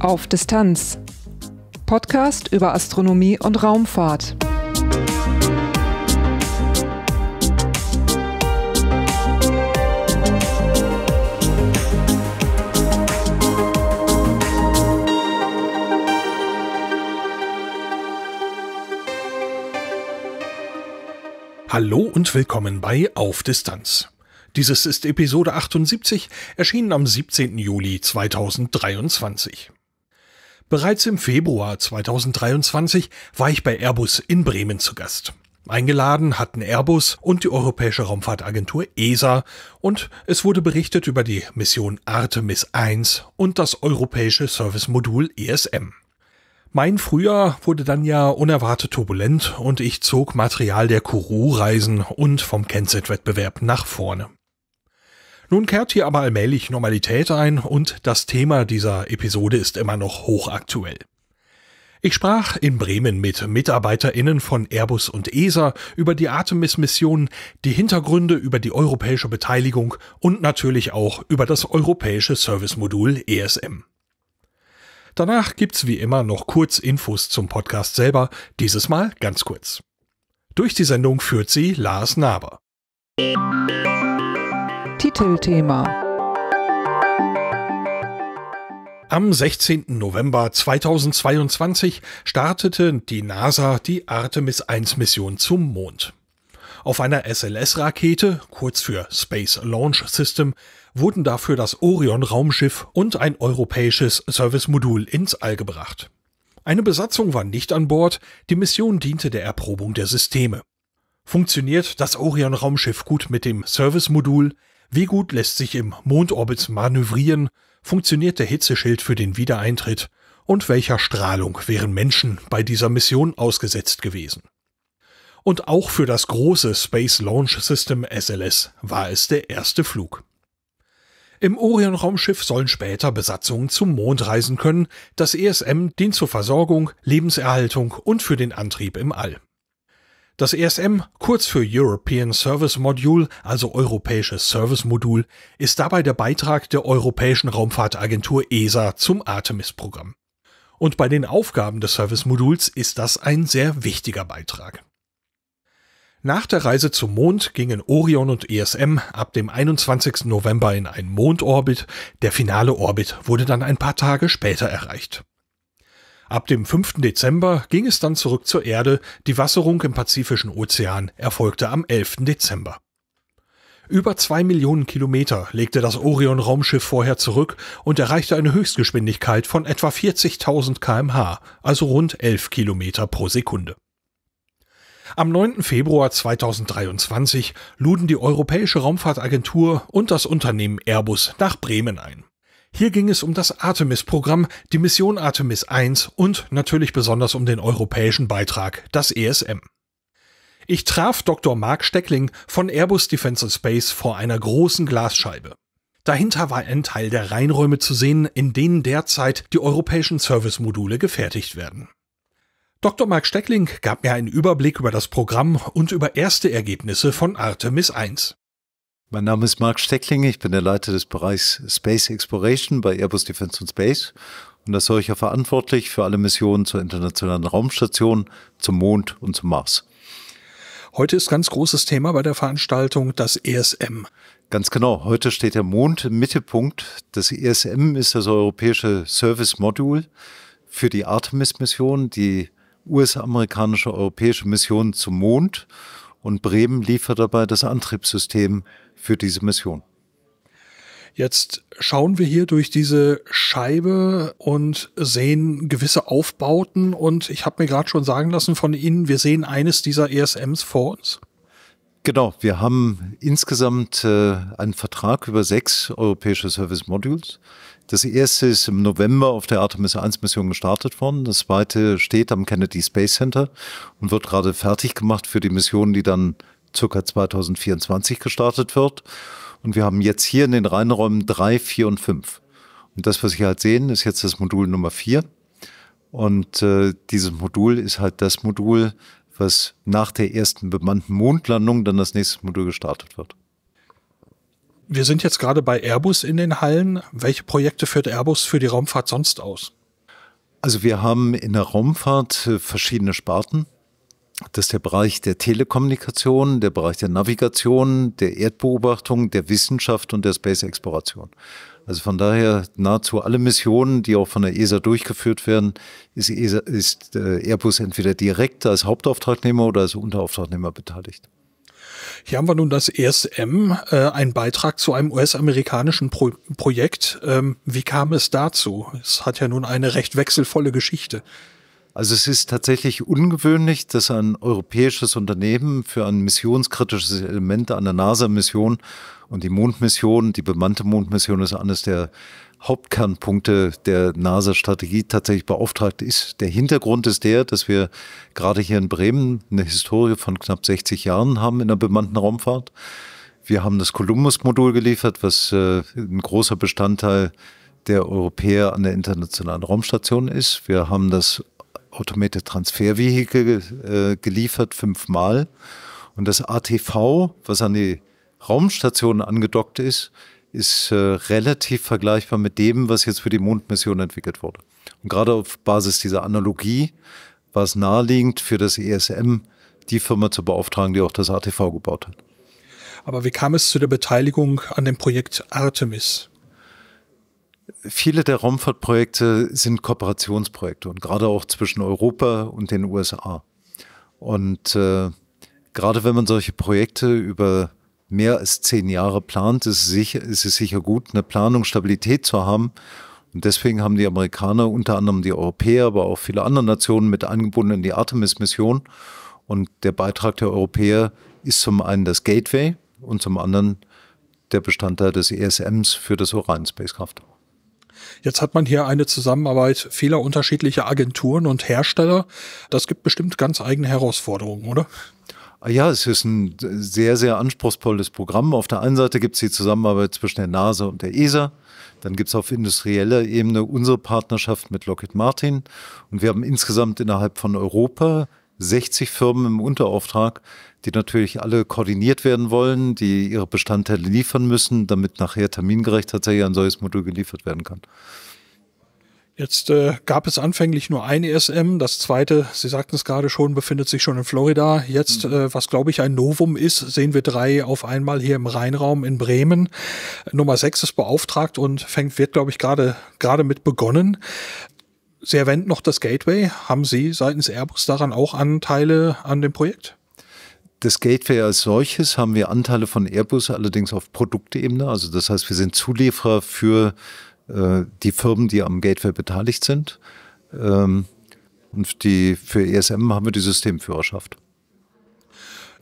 Auf Distanz. Podcast über Astronomie und Raumfahrt. Hallo und willkommen bei Auf Distanz. Dieses ist Episode 78, erschienen am 17. Juli 2023. Bereits im Februar 2023 war ich bei Airbus in Bremen zu Gast. Eingeladen hatten Airbus und die Europäische Raumfahrtagentur ESA und es wurde berichtet über die Mission Artemis 1 und das europäische Servicemodul ESM. Mein Frühjahr wurde dann ja unerwartet turbulent und ich zog Material der Kourou-Reisen und vom Kenset-Wettbewerb nach vorne. Nun kehrt hier aber allmählich Normalität ein und das Thema dieser Episode ist immer noch hochaktuell. Ich sprach in Bremen mit MitarbeiterInnen von Airbus und ESA über die Artemis-Missionen, die Hintergründe über die europäische Beteiligung und natürlich auch über das europäische Servicemodul ESM. Danach gibt's wie immer noch kurz Infos zum Podcast selber, dieses Mal ganz kurz. Durch die Sendung führt sie Lars Naber. Titelthema am 16. November 2022 startete die NASA die Artemis 1-Mission zum Mond. Auf einer SLS-Rakete, kurz für Space Launch System, wurden dafür das Orion-Raumschiff und ein europäisches Servicemodul ins All gebracht. Eine Besatzung war nicht an Bord, die Mission diente der Erprobung der Systeme. Funktioniert das Orion-Raumschiff gut mit dem Servicemodul, wie gut lässt sich im Mondorbit manövrieren? Funktioniert der Hitzeschild für den Wiedereintritt? Und welcher Strahlung wären Menschen bei dieser Mission ausgesetzt gewesen? Und auch für das große Space Launch System SLS war es der erste Flug. Im Orion-Raumschiff sollen später Besatzungen zum Mond reisen können, das ESM dient zur Versorgung, Lebenserhaltung und für den Antrieb im All. Das ESM, kurz für European Service Module, also Europäisches Service Modul, ist dabei der Beitrag der Europäischen Raumfahrtagentur ESA zum Artemis-Programm. Und bei den Aufgaben des Service-Moduls ist das ein sehr wichtiger Beitrag. Nach der Reise zum Mond gingen Orion und ESM ab dem 21. November in einen Mondorbit, der finale Orbit wurde dann ein paar Tage später erreicht. Ab dem 5. Dezember ging es dann zurück zur Erde, die Wasserung im Pazifischen Ozean erfolgte am 11. Dezember. Über zwei Millionen Kilometer legte das Orion-Raumschiff vorher zurück und erreichte eine Höchstgeschwindigkeit von etwa 40.000 kmh, also rund 11 Kilometer pro Sekunde. Am 9. Februar 2023 luden die Europäische Raumfahrtagentur und das Unternehmen Airbus nach Bremen ein. Hier ging es um das Artemis-Programm, die Mission Artemis 1 und natürlich besonders um den europäischen Beitrag, das ESM. Ich traf Dr. Mark Steckling von Airbus Defence Space vor einer großen Glasscheibe. Dahinter war ein Teil der Reinräume zu sehen, in denen derzeit die europäischen Service-Module gefertigt werden. Dr. Mark Steckling gab mir einen Überblick über das Programm und über erste Ergebnisse von Artemis 1. Mein Name ist Marc Steckling, ich bin der Leiter des Bereichs Space Exploration bei Airbus Defence and Space und als solcher verantwortlich für alle Missionen zur Internationalen Raumstation, zum Mond und zum Mars. Heute ist ganz großes Thema bei der Veranstaltung das ESM. Ganz genau, heute steht der Mond im Mittelpunkt. Das ESM ist das Europäische Service Module für die Artemis-Mission, die US-amerikanische europäische Mission zum Mond und Bremen liefert dabei das Antriebssystem für diese Mission. Jetzt schauen wir hier durch diese Scheibe und sehen gewisse Aufbauten und ich habe mir gerade schon sagen lassen von Ihnen, wir sehen eines dieser ESMs vor uns. Genau, wir haben insgesamt äh, einen Vertrag über sechs europäische Service Modules. Das erste ist im November auf der Artemis 1 Mission gestartet worden. Das zweite steht am Kennedy Space Center und wird gerade fertig gemacht für die Mission, die dann circa 2024 gestartet wird. Und wir haben jetzt hier in den Reinräumen drei, vier und fünf. Und das, was Sie halt sehen, ist jetzt das Modul Nummer vier. Und äh, dieses Modul ist halt das Modul, was nach der ersten bemannten Mondlandung dann das nächste Modul gestartet wird. Wir sind jetzt gerade bei Airbus in den Hallen. Welche Projekte führt Airbus für die Raumfahrt sonst aus? Also wir haben in der Raumfahrt äh, verschiedene Sparten. Das ist der Bereich der Telekommunikation, der Bereich der Navigation, der Erdbeobachtung, der Wissenschaft und der Space-Exploration. Also von daher nahezu alle Missionen, die auch von der ESA durchgeführt werden, ist, ESA, ist äh, Airbus entweder direkt als Hauptauftragnehmer oder als Unterauftragnehmer beteiligt. Hier haben wir nun das ESM, äh, ein Beitrag zu einem US-amerikanischen Pro Projekt. Ähm, wie kam es dazu? Es hat ja nun eine recht wechselvolle Geschichte. Also es ist tatsächlich ungewöhnlich, dass ein europäisches Unternehmen für ein missionskritisches Element an der NASA-Mission und die Mondmission, die bemannte Mondmission ist eines der Hauptkernpunkte der NASA-Strategie tatsächlich beauftragt ist. Der Hintergrund ist der, dass wir gerade hier in Bremen eine Historie von knapp 60 Jahren haben in der bemannten Raumfahrt. Wir haben das Columbus-Modul geliefert, was äh, ein großer Bestandteil der Europäer an der Internationalen Raumstation ist. Wir haben das Automated Transfer Vehicle äh, geliefert, fünfmal. Und das ATV, was an die Raumstation angedockt ist, ist äh, relativ vergleichbar mit dem, was jetzt für die Mondmission entwickelt wurde. Und gerade auf Basis dieser Analogie war es naheliegend für das ESM, die Firma zu beauftragen, die auch das ATV gebaut hat. Aber wie kam es zu der Beteiligung an dem Projekt Artemis? viele der Raumfahrtprojekte sind Kooperationsprojekte und gerade auch zwischen Europa und den USA. Und äh, gerade wenn man solche Projekte über mehr als zehn Jahre plant, ist es, sicher, ist es sicher gut, eine Planungsstabilität zu haben. Und deswegen haben die Amerikaner, unter anderem die Europäer, aber auch viele andere Nationen mit eingebunden in die Artemis-Mission. Und der Beitrag der Europäer ist zum einen das Gateway und zum anderen der Bestandteil des ESMs für das Orion Spacecraft. Jetzt hat man hier eine Zusammenarbeit vieler unterschiedlicher Agenturen und Hersteller. Das gibt bestimmt ganz eigene Herausforderungen, oder? Ah ja, es ist ein sehr, sehr anspruchsvolles Programm. Auf der einen Seite gibt es die Zusammenarbeit zwischen der NASA und der ESA. Dann gibt es auf industrieller Ebene unsere Partnerschaft mit Lockheed Martin. Und wir haben insgesamt innerhalb von Europa 60 Firmen im Unterauftrag, die natürlich alle koordiniert werden wollen, die ihre Bestandteile liefern müssen, damit nachher termingerecht tatsächlich ein solches Modul geliefert werden kann. Jetzt äh, gab es anfänglich nur ein ESM, das zweite, Sie sagten es gerade schon, befindet sich schon in Florida. Jetzt, mhm. äh, was glaube ich ein Novum ist, sehen wir drei auf einmal hier im Rheinraum in Bremen. Nummer sechs ist beauftragt und fängt, wird glaube ich gerade gerade mit begonnen. Sie erwähnt noch das Gateway. Haben Sie seitens Airbus daran auch Anteile an dem Projekt? Das Gateway als solches haben wir Anteile von Airbus allerdings auf Produktebene. Also das heißt, wir sind Zulieferer für äh, die Firmen, die am Gateway beteiligt sind. Ähm, und die, für ESM haben wir die Systemführerschaft.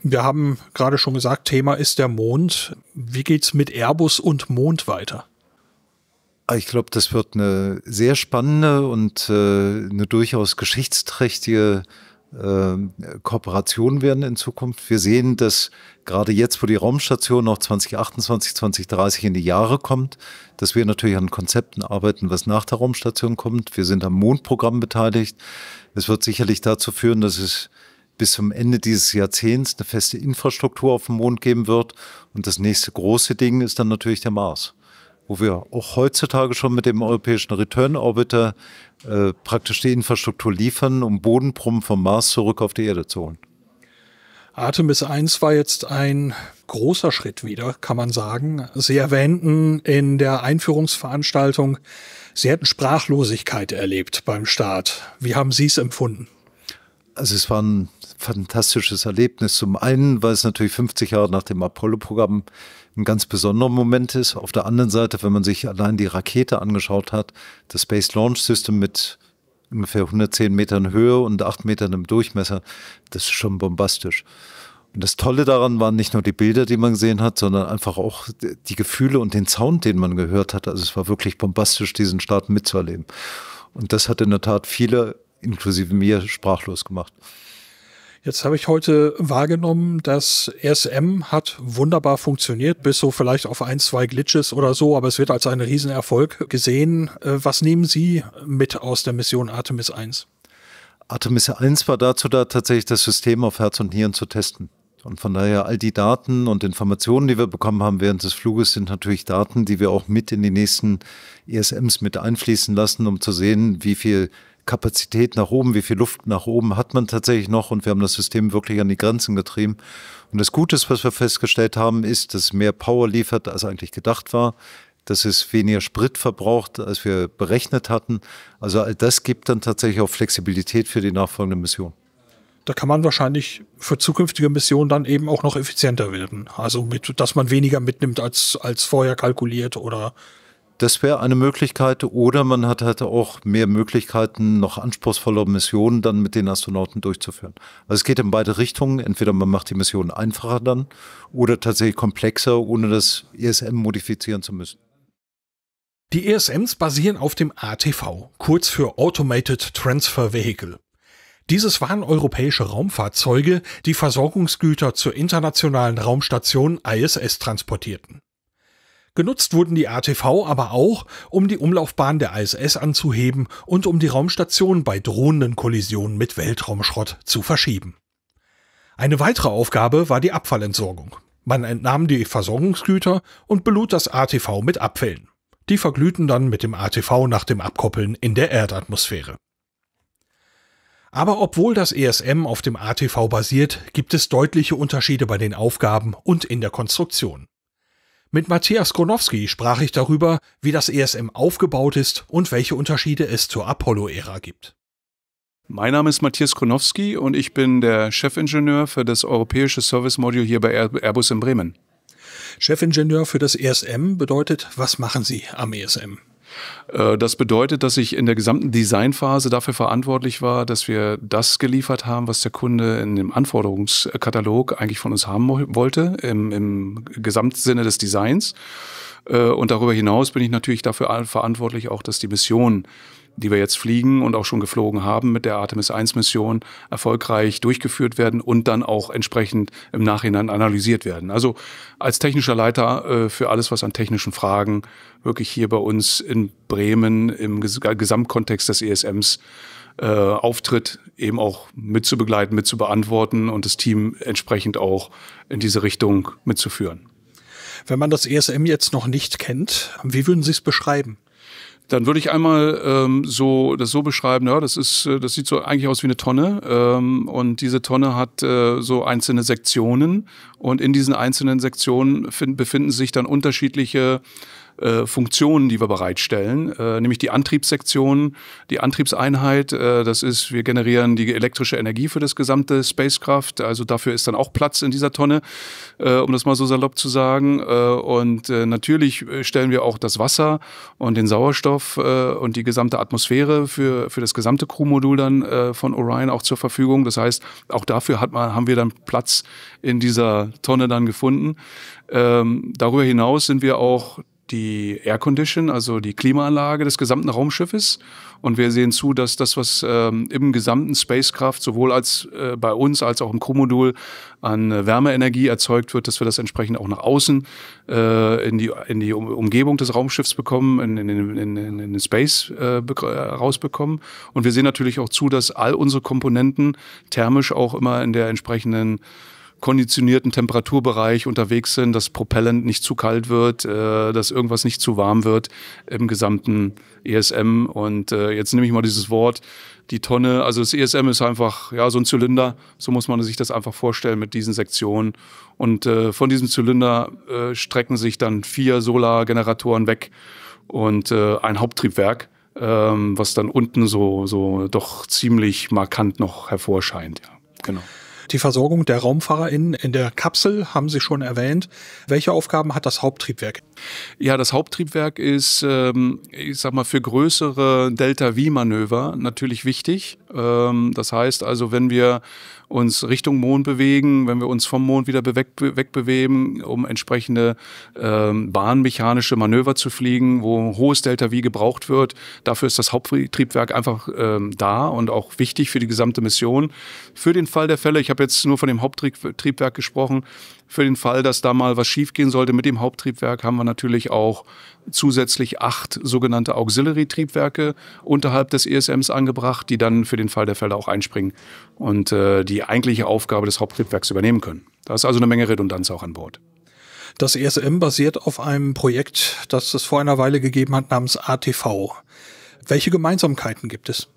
Wir haben gerade schon gesagt, Thema ist der Mond. Wie geht es mit Airbus und Mond weiter? Ah, ich glaube, das wird eine sehr spannende und äh, eine durchaus geschichtsträchtige äh, Kooperation werden in Zukunft. Wir sehen, dass gerade jetzt, wo die Raumstation noch 2028, 2030 in die Jahre kommt, dass wir natürlich an Konzepten arbeiten, was nach der Raumstation kommt. Wir sind am Mondprogramm beteiligt. Es wird sicherlich dazu führen, dass es bis zum Ende dieses Jahrzehnts eine feste Infrastruktur auf dem Mond geben wird. Und das nächste große Ding ist dann natürlich der Mars wo wir auch heutzutage schon mit dem europäischen Return Orbiter äh, praktisch die Infrastruktur liefern, um Bodenproben vom Mars zurück auf die Erde zu holen. Artemis 1 war jetzt ein großer Schritt wieder, kann man sagen. Sie erwähnten in der Einführungsveranstaltung, Sie hätten Sprachlosigkeit erlebt beim Start. Wie haben Sie es empfunden? Also es waren fantastisches Erlebnis. Zum einen, weil es natürlich 50 Jahre nach dem Apollo-Programm ein ganz besonderer Moment ist. Auf der anderen Seite, wenn man sich allein die Rakete angeschaut hat, das Space Launch System mit ungefähr 110 Metern Höhe und 8 Metern im Durchmesser, das ist schon bombastisch. Und das Tolle daran waren nicht nur die Bilder, die man gesehen hat, sondern einfach auch die Gefühle und den Sound, den man gehört hat. Also es war wirklich bombastisch, diesen Start mitzuerleben. Und das hat in der Tat viele, inklusive mir, sprachlos gemacht. Jetzt habe ich heute wahrgenommen, dass SM hat wunderbar funktioniert, bis so vielleicht auf ein, zwei Glitches oder so, aber es wird als ein Riesenerfolg gesehen. Äh, was nehmen Sie mit aus der Mission Artemis 1? Artemis 1 war dazu da, tatsächlich das System auf Herz und Nieren zu testen. Und von daher all die Daten und Informationen, die wir bekommen haben während des Fluges, sind natürlich Daten, die wir auch mit in die nächsten ESMs mit einfließen lassen, um zu sehen, wie viel Kapazität nach oben, wie viel Luft nach oben hat man tatsächlich noch und wir haben das System wirklich an die Grenzen getrieben. Und das Gute, was wir festgestellt haben, ist, dass mehr Power liefert, als eigentlich gedacht war, dass es weniger Sprit verbraucht, als wir berechnet hatten. Also all das gibt dann tatsächlich auch Flexibilität für die nachfolgende Mission. Da kann man wahrscheinlich für zukünftige Missionen dann eben auch noch effizienter werden. Also mit, dass man weniger mitnimmt als, als vorher kalkuliert oder das wäre eine Möglichkeit. Oder man hat halt auch mehr Möglichkeiten, noch anspruchsvollere Missionen dann mit den Astronauten durchzuführen. Also es geht in beide Richtungen. Entweder man macht die Mission einfacher dann oder tatsächlich komplexer, ohne das ESM modifizieren zu müssen. Die ESMs basieren auf dem ATV, kurz für Automated Transfer Vehicle. Dieses waren europäische Raumfahrzeuge, die Versorgungsgüter zur internationalen Raumstation ISS transportierten. Genutzt wurden die ATV aber auch, um die Umlaufbahn der ISS anzuheben und um die Raumstation bei drohenden Kollisionen mit Weltraumschrott zu verschieben. Eine weitere Aufgabe war die Abfallentsorgung. Man entnahm die Versorgungsgüter und belud das ATV mit Abfällen. Die verglühten dann mit dem ATV nach dem Abkoppeln in der Erdatmosphäre. Aber obwohl das ESM auf dem ATV basiert, gibt es deutliche Unterschiede bei den Aufgaben und in der Konstruktion. Mit Matthias Gronowski sprach ich darüber, wie das ESM aufgebaut ist und welche Unterschiede es zur Apollo-Ära gibt. Mein Name ist Matthias Gronowski und ich bin der Chefingenieur für das europäische Service Module hier bei Airbus in Bremen. Chefingenieur für das ESM bedeutet, was machen Sie am ESM? Äh, das bedeutet, dass ich in der gesamten Designphase dafür verantwortlich war, dass wir das geliefert haben, was der Kunde in dem Anforderungskatalog eigentlich von uns haben wollte, im, im Gesamtsinne des Designs. Äh, und darüber hinaus bin ich natürlich dafür verantwortlich, auch dass die Mission die wir jetzt fliegen und auch schon geflogen haben mit der Artemis 1 Mission erfolgreich durchgeführt werden und dann auch entsprechend im Nachhinein analysiert werden. Also als technischer Leiter äh, für alles, was an technischen Fragen wirklich hier bei uns in Bremen im Ges Gesamtkontext des ESMs äh, auftritt, eben auch mitzubegleiten, mitzubeantworten und das Team entsprechend auch in diese Richtung mitzuführen. Wenn man das ESM jetzt noch nicht kennt, wie würden Sie es beschreiben? dann würde ich einmal ähm, so das so beschreiben, ja, das ist, äh, das sieht so eigentlich aus wie eine Tonne. Ähm, und diese Tonne hat äh, so einzelne Sektionen und in diesen einzelnen Sektionen find, befinden sich dann unterschiedliche äh, Funktionen, die wir bereitstellen, äh, nämlich die Antriebssektion, die Antriebseinheit. Äh, das ist, wir generieren die elektrische Energie für das gesamte Spacecraft. Also dafür ist dann auch Platz in dieser Tonne, äh, um das mal so salopp zu sagen. Äh, und natürlich stellen wir auch das Wasser und den Sauerstoff und die gesamte Atmosphäre für, für das gesamte Crewmodul modul dann von Orion auch zur Verfügung. Das heißt, auch dafür hat man, haben wir dann Platz in dieser Tonne dann gefunden. Ähm, darüber hinaus sind wir auch die Condition, also die Klimaanlage des gesamten Raumschiffes. Und wir sehen zu, dass das, was ähm, im gesamten Spacecraft sowohl als äh, bei uns als auch im Crew-Modul an äh, Wärmeenergie erzeugt wird, dass wir das entsprechend auch nach außen äh, in die, in die um Umgebung des Raumschiffs bekommen, in, in, in, in, in den Space äh, äh, rausbekommen. Und wir sehen natürlich auch zu, dass all unsere Komponenten thermisch auch immer in der entsprechenden konditionierten Temperaturbereich unterwegs sind, dass Propellant nicht zu kalt wird, äh, dass irgendwas nicht zu warm wird im gesamten ESM. Und äh, jetzt nehme ich mal dieses Wort, die Tonne. Also das ESM ist einfach ja so ein Zylinder. So muss man sich das einfach vorstellen mit diesen Sektionen. Und äh, von diesem Zylinder äh, strecken sich dann vier Solargeneratoren weg und äh, ein Haupttriebwerk, ähm, was dann unten so so doch ziemlich markant noch hervorscheint. Ja, genau. Die Versorgung der RaumfahrerInnen in der Kapsel haben Sie schon erwähnt. Welche Aufgaben hat das Haupttriebwerk? Ja, das Haupttriebwerk ist, ähm, ich sag mal, für größere Delta-V-Manöver natürlich wichtig. Ähm, das heißt also, wenn wir uns Richtung Mond bewegen, wenn wir uns vom Mond wieder wegbewegen, um entsprechende ähm, bahnmechanische Manöver zu fliegen, wo hohes Delta V gebraucht wird. Dafür ist das Haupttriebwerk einfach ähm, da und auch wichtig für die gesamte Mission. Für den Fall der Fälle, ich habe jetzt nur von dem Haupttriebwerk gesprochen, für den Fall, dass da mal was schiefgehen sollte mit dem Haupttriebwerk, haben wir natürlich auch zusätzlich acht sogenannte Auxiliary-Triebwerke unterhalb des ESMs angebracht, die dann für den Fall der Fälle auch einspringen und äh, die eigentliche Aufgabe des Haupttriebwerks übernehmen können. Da ist also eine Menge Redundanz auch an Bord. Das ESM basiert auf einem Projekt, das es vor einer Weile gegeben hat namens ATV. Welche Gemeinsamkeiten gibt es?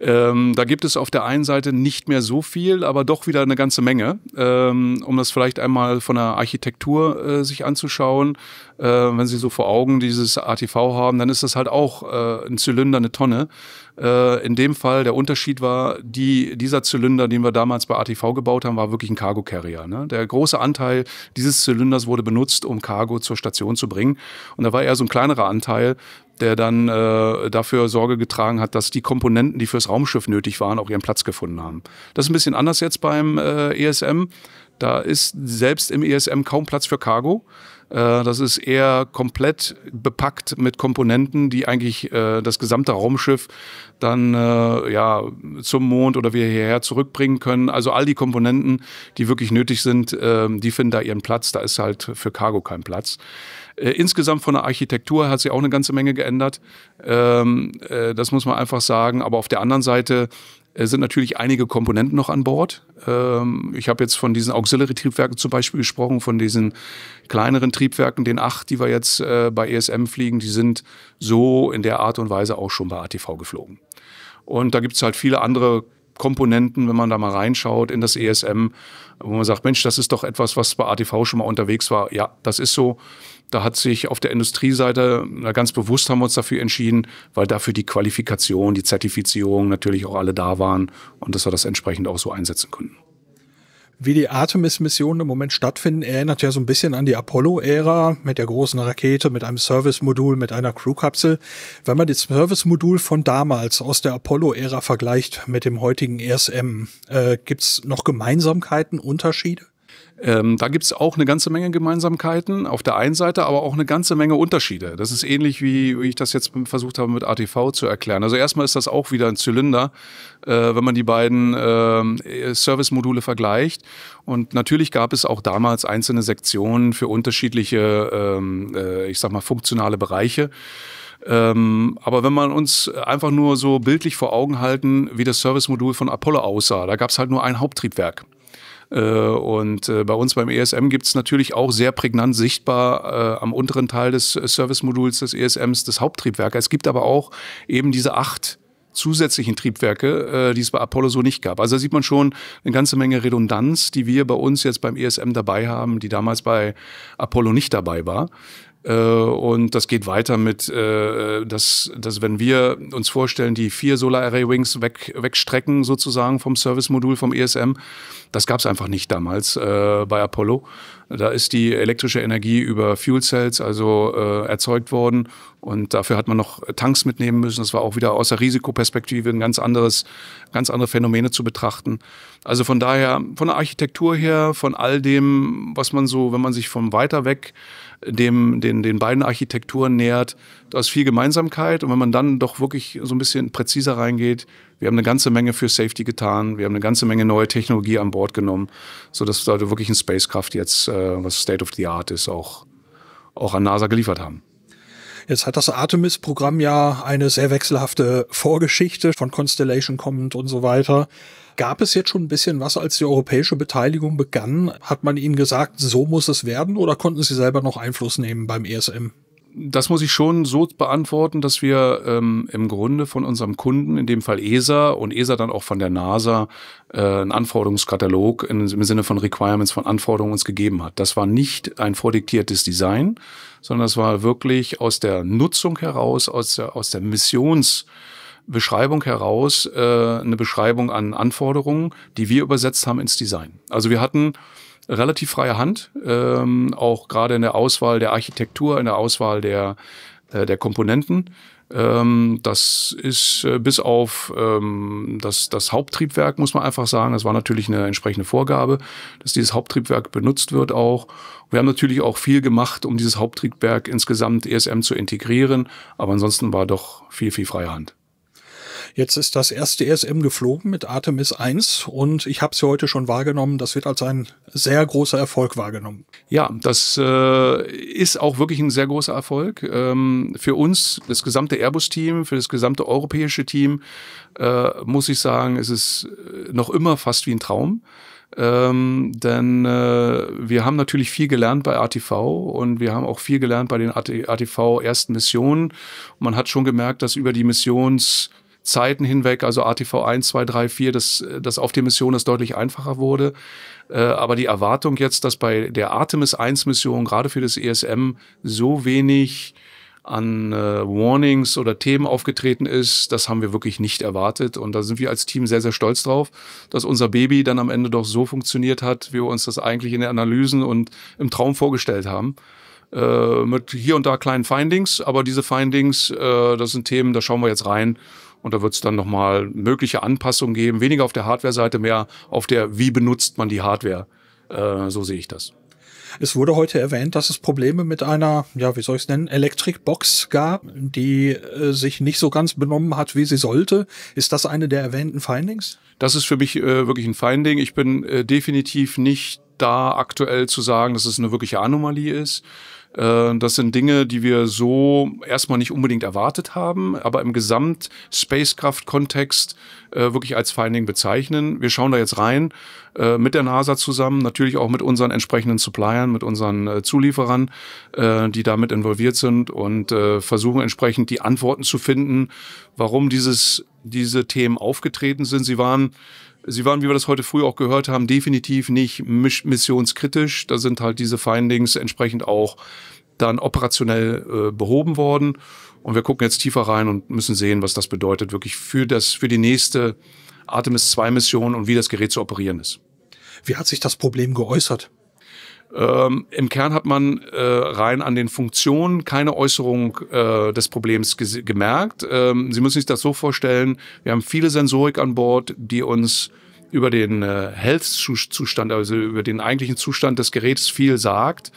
Ähm, da gibt es auf der einen Seite nicht mehr so viel, aber doch wieder eine ganze Menge, ähm, um das vielleicht einmal von der Architektur äh, sich anzuschauen. Äh, wenn Sie so vor Augen dieses ATV haben, dann ist das halt auch äh, ein Zylinder, eine Tonne. Äh, in dem Fall der Unterschied war, die, dieser Zylinder, den wir damals bei ATV gebaut haben, war wirklich ein Cargo Carrier. Ne? Der große Anteil dieses Zylinders wurde benutzt, um Cargo zur Station zu bringen. Und da war eher so ein kleinerer Anteil, der dann äh, dafür Sorge getragen hat, dass die Komponenten, die fürs neues Raumschiff nötig waren, auch ihren Platz gefunden haben. Das ist ein bisschen anders jetzt beim äh, ESM. Da ist selbst im ESM kaum Platz für Cargo. Äh, das ist eher komplett bepackt mit Komponenten, die eigentlich äh, das gesamte Raumschiff dann äh, ja, zum Mond oder wir hierher zurückbringen können. Also all die Komponenten, die wirklich nötig sind, äh, die finden da ihren Platz. Da ist halt für Cargo kein Platz. Äh, insgesamt von der Architektur hat sich auch eine ganze Menge geändert. Ähm, äh, das muss man einfach sagen. Aber auf der anderen Seite äh, sind natürlich einige Komponenten noch an Bord. Ähm, ich habe jetzt von diesen Auxiliary-Triebwerken zum Beispiel gesprochen, von diesen kleineren Triebwerken, den acht, die wir jetzt äh, bei ESM fliegen, die sind so in der Art und Weise auch schon bei ATV geflogen. Und da gibt es halt viele andere Komponenten, wenn man da mal reinschaut in das ESM, wo man sagt, Mensch, das ist doch etwas, was bei ATV schon mal unterwegs war. Ja, das ist so. Da hat sich auf der Industrieseite, ganz bewusst haben wir uns dafür entschieden, weil dafür die Qualifikation, die Zertifizierung natürlich auch alle da waren und dass wir das entsprechend auch so einsetzen konnten wie die Artemis-Missionen im Moment stattfinden, erinnert ja so ein bisschen an die Apollo-Ära mit der großen Rakete, mit einem Service-Modul, mit einer Crew-Kapsel. Wenn man das Service-Modul von damals aus der Apollo-Ära vergleicht mit dem heutigen ESM, äh, gibt's noch Gemeinsamkeiten, Unterschiede? Ähm, da gibt es auch eine ganze Menge Gemeinsamkeiten auf der einen Seite, aber auch eine ganze Menge Unterschiede. Das ist ähnlich wie, wie ich das jetzt versucht habe mit ATV zu erklären. Also erstmal ist das auch wieder ein Zylinder, äh, wenn man die beiden äh, Service-Module vergleicht. Und natürlich gab es auch damals einzelne Sektionen für unterschiedliche, ähm, äh, ich sag mal, funktionale Bereiche. Ähm, aber wenn man uns einfach nur so bildlich vor Augen halten, wie das Service-Modul von Apollo aussah, da gab es halt nur ein Haupttriebwerk. Äh, und äh, bei uns beim ESM gibt es natürlich auch sehr prägnant sichtbar äh, am unteren Teil des Service-Moduls des ESMs das Haupttriebwerk. Es gibt aber auch eben diese acht zusätzlichen Triebwerke, äh, die es bei Apollo so nicht gab. Also da sieht man schon eine ganze Menge Redundanz, die wir bei uns jetzt beim ESM dabei haben, die damals bei Apollo nicht dabei war. Äh, und das geht weiter mit, äh, dass, dass wenn wir uns vorstellen, die vier Solar Array Wings weg, wegstrecken sozusagen vom Service-Modul, vom ESM, das gab es einfach nicht damals äh, bei Apollo. Da ist die elektrische Energie über Fuel Cells also äh, erzeugt worden und dafür hat man noch Tanks mitnehmen müssen. Das war auch wieder aus der Risikoperspektive ein ganz anderes, ganz andere Phänomene zu betrachten. Also von daher, von der Architektur her, von all dem, was man so, wenn man sich vom weiter weg dem, den, den beiden Architekturen nähert. Da ist viel Gemeinsamkeit und wenn man dann doch wirklich so ein bisschen präziser reingeht, wir haben eine ganze Menge für Safety getan, wir haben eine ganze Menge neue Technologie an Bord genommen, sodass wir also wirklich ein Spacecraft jetzt, äh, was State of the Art ist, auch, auch an NASA geliefert haben. Jetzt hat das Artemis-Programm ja eine sehr wechselhafte Vorgeschichte, von Constellation kommend und so weiter. Gab es jetzt schon ein bisschen was, als die europäische Beteiligung begann? Hat man Ihnen gesagt, so muss es werden oder konnten Sie selber noch Einfluss nehmen beim ESM? das muss ich schon so beantworten, dass wir ähm, im Grunde von unserem Kunden, in dem Fall ESA und ESA dann auch von der NASA, äh, einen Anforderungskatalog in, im Sinne von Requirements, von Anforderungen uns gegeben hat. Das war nicht ein vordiktiertes Design, sondern das war wirklich aus der Nutzung heraus, aus der, aus der Missions- Beschreibung heraus äh, eine Beschreibung an Anforderungen, die wir übersetzt haben ins Design. Also wir hatten relativ freie Hand, ähm, auch gerade in der Auswahl der Architektur, in der Auswahl der, äh, der Komponenten. Ähm, das ist äh, bis auf ähm, das, das Haupttriebwerk, muss man einfach sagen. Das war natürlich eine entsprechende Vorgabe, dass dieses Haupttriebwerk benutzt wird auch. Wir haben natürlich auch viel gemacht, um dieses Haupttriebwerk insgesamt ESM zu integrieren, aber ansonsten war doch viel, viel freie Hand. Jetzt ist das erste ESM geflogen mit Artemis 1 und ich habe es ja heute schon wahrgenommen. Das wird als ein sehr großer Erfolg wahrgenommen. Ja, das äh, ist auch wirklich ein sehr großer Erfolg ähm, für uns, das gesamte Airbus-Team, für das gesamte europäische Team. Äh, muss ich sagen, es ist äh, noch immer fast wie ein Traum. Ähm, denn äh, wir haben natürlich viel gelernt bei ATV und wir haben auch viel gelernt bei den AT ATV ersten Missionen. Und man hat schon gemerkt, dass über die Missions Zeiten hinweg, also ATV 1, 2, 3, 4, dass, dass auf den Mission es deutlich einfacher wurde. Äh, aber die Erwartung jetzt, dass bei der Artemis 1 Mission gerade für das ESM so wenig an äh, Warnings oder Themen aufgetreten ist, das haben wir wirklich nicht erwartet. Und da sind wir als Team sehr, sehr stolz drauf, dass unser Baby dann am Ende doch so funktioniert hat, wie wir uns das eigentlich in den Analysen und im Traum vorgestellt haben. Äh, mit hier und da kleinen Findings, aber diese Findings, äh, das sind Themen, da schauen wir jetzt rein und da wird es dann nochmal mögliche Anpassungen geben, weniger auf der Hardware-Seite, mehr auf der, wie benutzt man die Hardware. Äh, so sehe ich das. Es wurde heute erwähnt, dass es Probleme mit einer, ja, wie soll ich es nennen, Elektrikbox gab, die äh, sich nicht so ganz benommen hat, wie sie sollte. Ist das eine der erwähnten Findings? Das ist für mich äh, wirklich ein Finding. Ich bin äh, definitiv nicht da aktuell zu sagen, dass es eine wirkliche Anomalie ist. Äh, das sind Dinge, die wir so erstmal nicht unbedingt erwartet haben, aber im Gesamt-Spacecraft-Kontext äh, wirklich als Finding bezeichnen. Wir schauen da jetzt rein äh, mit der NASA zusammen, natürlich auch mit unseren entsprechenden Suppliern, mit unseren Zulieferern, die damit involviert sind und versuchen entsprechend die Antworten zu finden, warum dieses, diese Themen aufgetreten sind. Sie waren Sie waren, wie wir das heute früh auch gehört haben, definitiv nicht missionskritisch. Da sind halt diese Findings entsprechend auch dann operationell äh, behoben worden. Und wir gucken jetzt tiefer rein und müssen sehen, was das bedeutet wirklich für das, für die nächste Artemis 2 Mission und wie das Gerät zu operieren ist. Wie hat sich das Problem geäußert? Ähm, Im Kern hat man äh, rein an den Funktionen keine Äußerung äh, des Problems gemerkt. Ähm, Sie müssen sich das so vorstellen, wir haben viele Sensorik an Bord, die uns über den äh, Health-Zustand, also über den eigentlichen Zustand des Geräts viel sagt.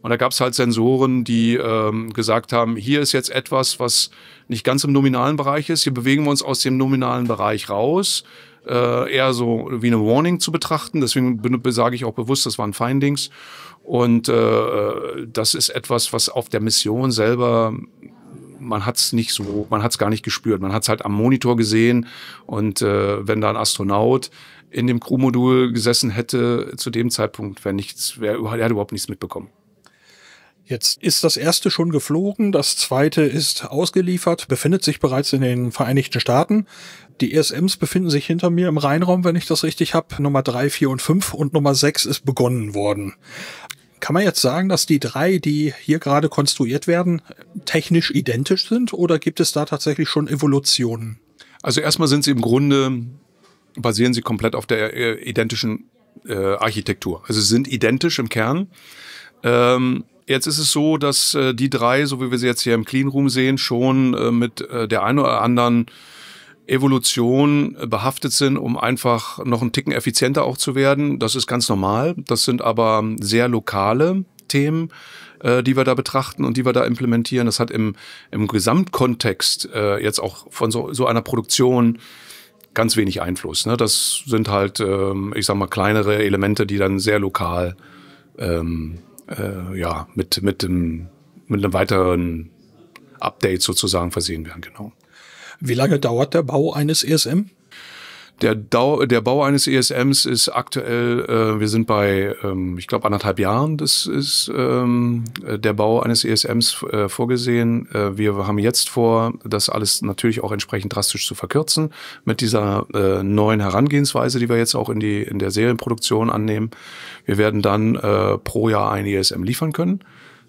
Und da gab es halt Sensoren, die ähm, gesagt haben, hier ist jetzt etwas, was nicht ganz im nominalen Bereich ist. Hier bewegen wir uns aus dem nominalen Bereich raus äh, eher so wie eine Warning zu betrachten. Deswegen sage ich auch bewusst, das waren Findings. Und äh, das ist etwas, was auf der Mission selber man hat es nicht so, man hat es gar nicht gespürt. Man hat es halt am Monitor gesehen und äh, wenn da ein Astronaut in dem Crew-Modul gesessen hätte, zu dem Zeitpunkt wäre nichts, wär, er hat überhaupt nichts mitbekommen. Jetzt ist das erste schon geflogen, das zweite ist ausgeliefert, befindet sich bereits in den Vereinigten Staaten. Die ESMs befinden sich hinter mir im Reinraum, wenn ich das richtig habe. Nummer drei, vier und fünf und Nummer sechs ist begonnen worden. Kann man jetzt sagen, dass die drei, die hier gerade konstruiert werden, technisch identisch sind oder gibt es da tatsächlich schon Evolutionen? Also erstmal sind sie im Grunde, basieren sie komplett auf der äh, identischen äh, Architektur. Also sie sind identisch im Kern. Ähm, jetzt ist es so, dass äh, die drei, so wie wir sie jetzt hier im Cleanroom sehen, schon äh, mit äh, der einen oder anderen Evolution äh, behaftet sind, um einfach noch einen Ticken effizienter auch zu werden. Das ist ganz normal. Das sind aber sehr lokale Themen, äh, die wir da betrachten und die wir da implementieren. Das hat im, im Gesamtkontext äh, jetzt auch von so, so einer Produktion ganz wenig Einfluss. Ne? Das sind halt, ähm, ich sag mal, kleinere Elemente, die dann sehr lokal ähm, äh, ja, mit, mit, dem, mit einem weiteren Update sozusagen versehen werden, genau. Wie lange dauert der Bau eines ESM? Der, Dau der Bau eines ESMs ist aktuell, äh, wir sind bei, ähm, ich glaube, anderthalb Jahren das ist ähm, der Bau eines ESMs äh, vorgesehen. Äh, wir haben jetzt vor, das alles natürlich auch entsprechend drastisch zu verkürzen mit dieser äh, neuen Herangehensweise, die wir jetzt auch in, die, in der Serienproduktion annehmen. Wir werden dann äh, pro Jahr ein ESM liefern können.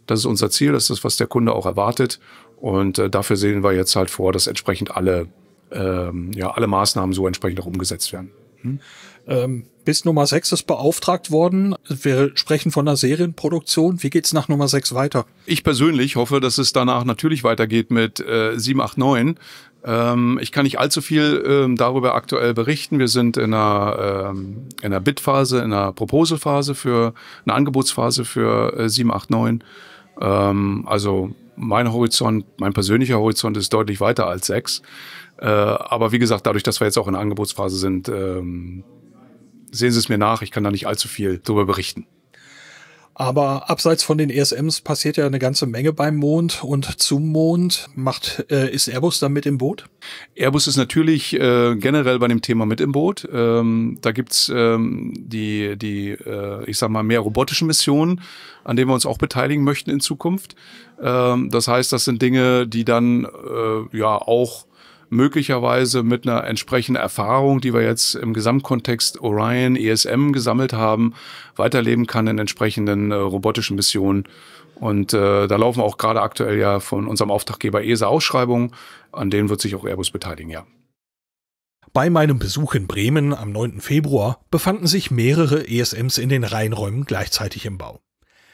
Das ist unser Ziel, das ist das, was der Kunde auch erwartet. Und äh, dafür sehen wir jetzt halt vor, dass entsprechend alle, ähm, ja, alle Maßnahmen so entsprechend auch umgesetzt werden. Hm? Ähm, bis Nummer 6 ist beauftragt worden. Wir sprechen von einer Serienproduktion. Wie geht's nach Nummer 6 weiter? Ich persönlich hoffe, dass es danach natürlich weitergeht mit äh, 7, 8, 9. Ähm, ich kann nicht allzu viel ähm, darüber aktuell berichten. Wir sind in einer, ähm, in einer Bid-Phase, in einer Proposal-Phase für eine Angebotsphase für äh, 7, 8, 9. Ähm, also mein Horizont, mein persönlicher Horizont ist deutlich weiter als sechs. Äh, aber wie gesagt, dadurch, dass wir jetzt auch in der Angebotsphase sind, ähm, sehen Sie es mir nach, ich kann da nicht allzu viel drüber berichten. Aber abseits von den ESMs passiert ja eine ganze Menge beim Mond und zum Mond macht äh, ist Airbus dann mit im Boot? Airbus ist natürlich äh, generell bei dem Thema mit im Boot. Ähm, da gibt's ähm, die, die äh, ich sag mal, mehr robotische Missionen, an denen wir uns auch beteiligen möchten in Zukunft. Ähm, das heißt, das sind Dinge, die dann äh, ja auch möglicherweise mit einer entsprechenden Erfahrung, die wir jetzt im Gesamtkontext Orion ESM gesammelt haben, weiterleben kann in entsprechenden äh, robotischen Missionen. Und äh, da laufen auch gerade aktuell ja von unserem Auftraggeber ESA Ausschreibungen, an denen wird sich auch Airbus beteiligen, ja. Bei meinem Besuch in Bremen am 9. Februar befanden sich mehrere ESMs in den Reihenräumen gleichzeitig im Bau.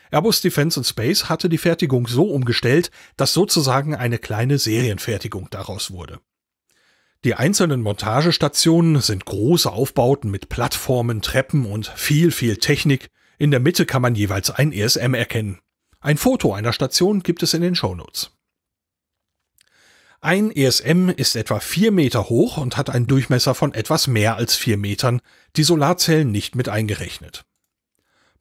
Airbus Defense and Space hatte die Fertigung so umgestellt, dass sozusagen eine kleine Serienfertigung daraus wurde. Die einzelnen Montagestationen sind große Aufbauten mit Plattformen, Treppen und viel, viel Technik. In der Mitte kann man jeweils ein ESM erkennen. Ein Foto einer Station gibt es in den Shownotes. Ein ESM ist etwa 4 Meter hoch und hat einen Durchmesser von etwas mehr als 4 Metern, die Solarzellen nicht mit eingerechnet.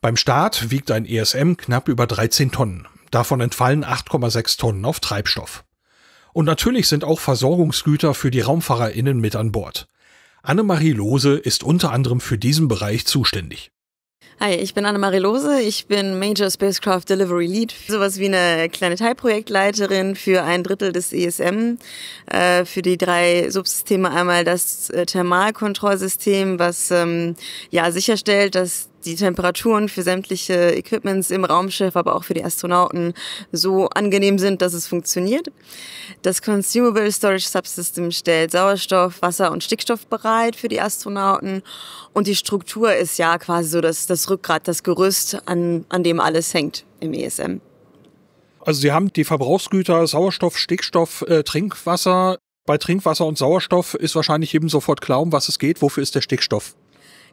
Beim Start wiegt ein ESM knapp über 13 Tonnen. Davon entfallen 8,6 Tonnen auf Treibstoff. Und natürlich sind auch Versorgungsgüter für die RaumfahrerInnen mit an Bord. Annemarie Lose ist unter anderem für diesen Bereich zuständig. Hi, ich bin Annemarie Lose, ich bin Major Spacecraft Delivery Lead, sowas wie eine kleine Teilprojektleiterin für ein Drittel des ESM, äh, für die drei Subsysteme einmal das äh, Thermalkontrollsystem, was ähm, ja sicherstellt, dass die Temperaturen für sämtliche Equipments im Raumschiff, aber auch für die Astronauten so angenehm sind, dass es funktioniert. Das Consumable Storage Subsystem stellt Sauerstoff, Wasser und Stickstoff bereit für die Astronauten. Und die Struktur ist ja quasi so das, das Rückgrat, das Gerüst, an, an dem alles hängt im ESM. Also Sie haben die Verbrauchsgüter Sauerstoff, Stickstoff, äh, Trinkwasser. Bei Trinkwasser und Sauerstoff ist wahrscheinlich eben sofort klar, um was es geht. Wofür ist der Stickstoff?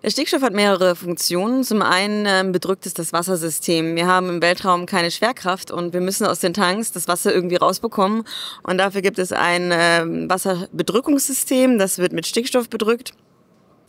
Der Stickstoff hat mehrere Funktionen. Zum einen ähm, bedrückt es das Wassersystem. Wir haben im Weltraum keine Schwerkraft und wir müssen aus den Tanks das Wasser irgendwie rausbekommen. Und dafür gibt es ein ähm, Wasserbedrückungssystem, das wird mit Stickstoff bedrückt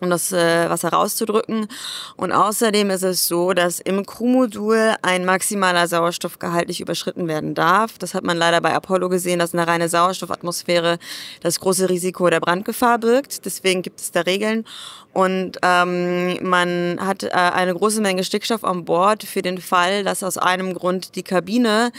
um das äh, Wasser rauszudrücken. Und außerdem ist es so, dass im Crewmodul ein maximaler Sauerstoffgehalt nicht überschritten werden darf. Das hat man leider bei Apollo gesehen, dass eine reine Sauerstoffatmosphäre das große Risiko der Brandgefahr birgt. Deswegen gibt es da Regeln. Und ähm, man hat äh, eine große Menge Stickstoff an Bord für den Fall, dass aus einem Grund die Kabine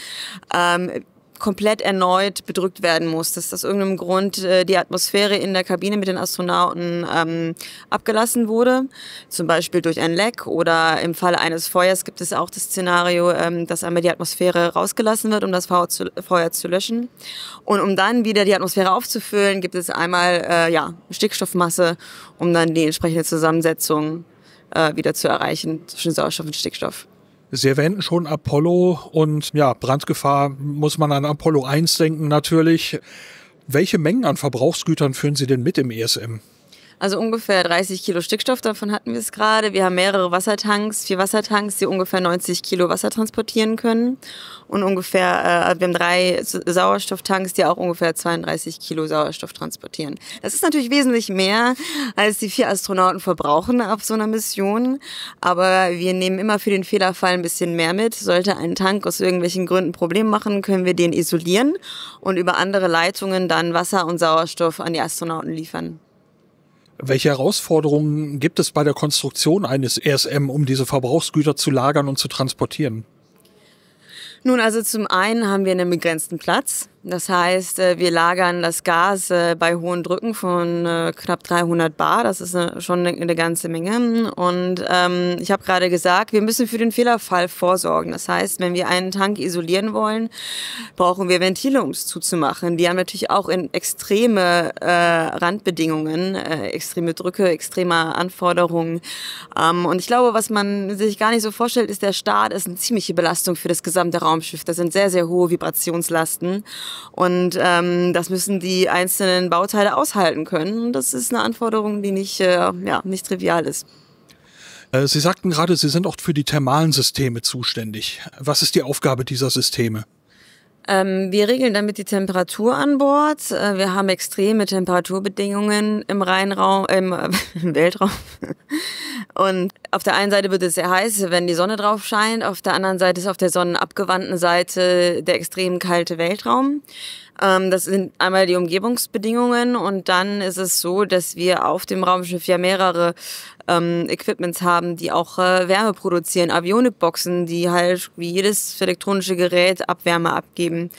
ähm, komplett erneut bedrückt werden muss, dass aus irgendeinem Grund äh, die Atmosphäre in der Kabine mit den Astronauten ähm, abgelassen wurde, zum Beispiel durch ein Leck oder im Falle eines Feuers gibt es auch das Szenario, ähm, dass einmal die Atmosphäre rausgelassen wird, um das Feuer zu, löschen. Und um dann wieder die Atmosphäre aufzufüllen, gibt es einmal äh, ja, Stickstoffmasse, um dann die entsprechende Zusammensetzung äh, wieder zu erreichen zwischen Sauerstoff und Stickstoff. Sie erwähnten schon Apollo und ja, Brandgefahr muss man an Apollo 1 denken natürlich. Welche Mengen an Verbrauchsgütern führen Sie denn mit im ESM? Also ungefähr 30 Kilo Stickstoff, davon hatten wir es gerade. Wir haben mehrere Wassertanks, vier Wassertanks, die ungefähr 90 Kilo Wasser transportieren können. Und ungefähr, äh, also wir haben drei Sauerstofftanks, die auch ungefähr 32 Kilo Sauerstoff transportieren. Das ist natürlich wesentlich mehr, als die vier Astronauten verbrauchen auf so einer Mission. Aber wir nehmen immer für den Fehlerfall ein bisschen mehr mit. Sollte ein Tank aus irgendwelchen Gründen Problem machen, können wir den isolieren und über andere Leitungen dann Wasser und Sauerstoff an die Astronauten liefern. Welche Herausforderungen gibt es bei der Konstruktion eines ESM, um diese Verbrauchsgüter zu lagern und zu transportieren? Nun, also zum einen haben wir einen begrenzten Platz. Das heißt, äh, wir lagern das Gas äh, bei hohen Drücken von äh, knapp 300 Bar. Das ist schon ne, eine ganze Menge. Und ähm, ich habe gerade gesagt, wir müssen für den Fehlerfall vorsorgen. Das heißt, wenn wir einen Tank isolieren wollen, brauchen wir Ventile, um es zuzumachen. Die haben natürlich auch in extreme äh, Randbedingungen, äh, extreme Drücke, extreme Anforderungen. Ähm, und ich glaube, was man sich gar nicht so vorstellt, ist, der Start ist eine ziemliche Belastung für das gesamte Raumschiff. Das sind sehr, sehr hohe Vibrationslasten. Und ähm, das müssen die einzelnen Bauteile aushalten können. Und das ist eine Anforderung, die nicht, äh, ja, nicht trivial ist. Äh, Sie sagten gerade, Sie sind auch für die thermalen Systeme zuständig. Was ist die Aufgabe dieser Systeme? Ähm, wir regeln damit die Temperatur an Bord. Äh, wir haben extreme Temperaturbedingungen im Rheinraum, im, äh, im Weltraum. Und auf der einen Seite wird es sehr heiß, wenn die Sonne drauf scheint. Auf der anderen Seite ist auf der sonnenabgewandten Seite der extrem kalte Weltraum. Ähm, das sind einmal die Umgebungsbedingungen und dann ist es so, dass wir auf dem Raumschiff ja mehrere ähm, Equipments haben, die auch äh, Wärme produzieren. Avionikboxen, die halt wie jedes elektronische Gerät Abwärme abgeben.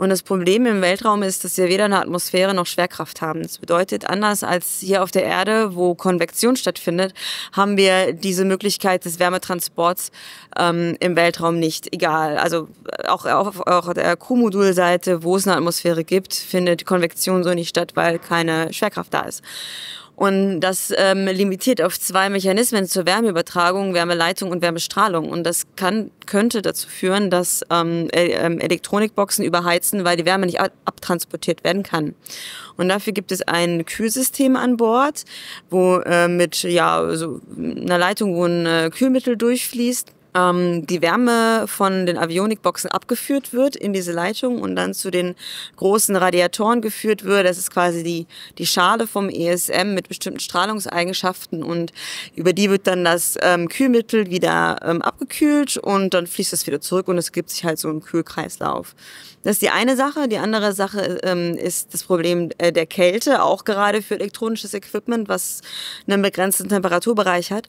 Und das Problem im Weltraum ist, dass wir weder eine Atmosphäre noch Schwerkraft haben. Das bedeutet, anders als hier auf der Erde, wo Konvektion stattfindet, haben wir diese Möglichkeit des Wärmetransports ähm, im Weltraum nicht. Egal. Also äh, auch auf, auch der Q-Modulseite, wo es eine Atmosphäre gibt, findet Konvektion so nicht statt, weil keine Schwerkraft da ist. Und das ähm, limitiert auf zwei Mechanismen zur Wärmeübertragung, Wärmeleitung und Wärmestrahlung. Und das kann, könnte dazu führen, dass ähm, e, ähm Elektronikboxen überheizen, weil die Wärme nicht abtransportiert werden kann. Und dafür gibt es ein Kühlsystem an Bord, wo äh, mit ja, so einer Leitung, wo ein äh, Kühlmittel durchfließt ähm, die Wärme von den Avionikboxen abgeführt wird in diese Leitung und dann zu den großen Radiatoren geführt wird. Das ist quasi die, die Schale vom ESM mit bestimmten Strahlungseigenschaften und über die wird dann das ähm, Kühlmittel wieder ähm, abgekühlt und dann fließt es wieder zurück und es gibt sich halt so einen Kühlkreislauf. Das ist die eine Sache. Die andere Sache ähm, ist das Problem äh, der Kälte, auch gerade für elektronisches Equipment, was einen begrenzten Temperaturbereich hat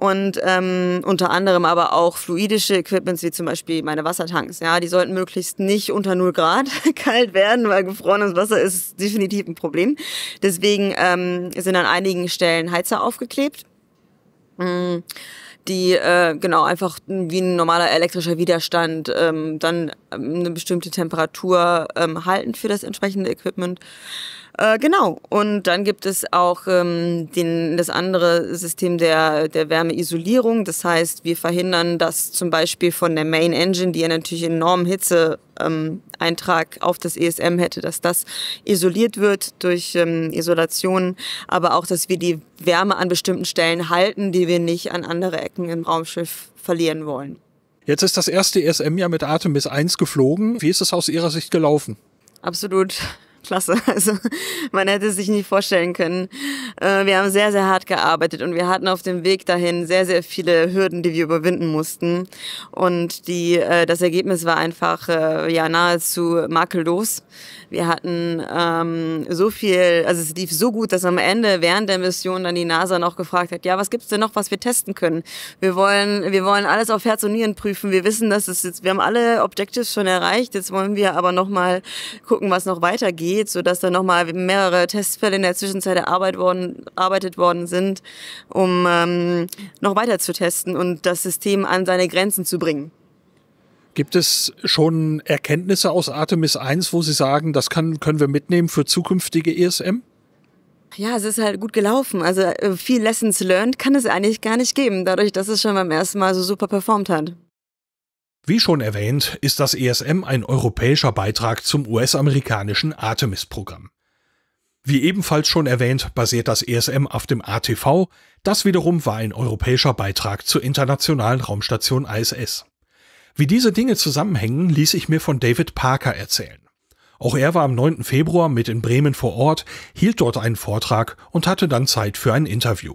und ähm, unter anderem aber auch fluidische Equipments wie zum Beispiel meine Wassertanks. Ja, die sollten möglichst nicht unter 0 Grad kalt werden, weil gefrorenes Wasser ist definitiv ein Problem. Deswegen ähm, sind an einigen Stellen Heizer aufgeklebt. Mm, die äh, genau einfach wie ein normaler elektrischer Widerstand ähm, dann ähm, eine bestimmte Temperatur ähm, halten für das entsprechende Equipment. Äh, genau. Und dann gibt es auch ähm, den, das andere System der, der Wärmeisolierung. Das heißt, wir verhindern, dass zum Beispiel von der Main Engine, die ja natürlich enormen Hitzeeintrag ähm, auf das ESM hätte, dass das isoliert wird durch ähm, Isolation. aber auch, dass wir die Wärme an bestimmten Stellen halten, die wir nicht an andere Ecken im Raumschiff verlieren wollen. Jetzt ist das erste ESM ja mit Artemis 1 geflogen. Wie ist es aus Ihrer Sicht gelaufen? Absolut klasse. Also man hätte es sich nie vorstellen können. Äh, wir haben sehr, sehr hart gearbeitet und wir hatten auf dem Weg dahin sehr, sehr viele Hürden, die wir überwinden mussten. Und die, äh, das Ergebnis war einfach äh, ja nahezu makellos. Wir hatten ähm, so viel, also es lief so gut, dass am Ende während der Mission dann die NASA noch gefragt hat, ja, was gibt es denn noch, was wir testen können? Wir wollen, wir wollen alles auf Herz und Nieren prüfen. Wir wissen, dass es jetzt, wir haben alle Objectives schon erreicht. Jetzt wollen wir aber nochmal gucken, was noch weitergeht geht, sodass dann nochmal mehrere Testfälle in der Zwischenzeit erarbeitet worden, erarbeitet worden sind, um ähm, noch weiter zu testen und das System an seine Grenzen zu bringen. Gibt es schon Erkenntnisse aus Artemis 1, wo Sie sagen, das kann, können wir mitnehmen für zukünftige ESM? Ja, es ist halt gut gelaufen. Also äh, viel Lessons learned kann es eigentlich gar nicht geben, dadurch, dass es schon beim ersten Mal so super performt hat. Wie schon erwähnt, ist das ESM ein europäischer Beitrag zum US-amerikanischen Artemis-Programm. Wie ebenfalls schon erwähnt, basiert das ESM auf dem ATV, das wiederum war ein europäischer Beitrag zur internationalen Raumstation ISS. Wie diese Dinge zusammenhängen, ließ ich mir von David Parker erzählen. Auch er war am 9. Februar mit in Bremen vor Ort, hielt dort einen Vortrag und hatte dann Zeit für ein Interview.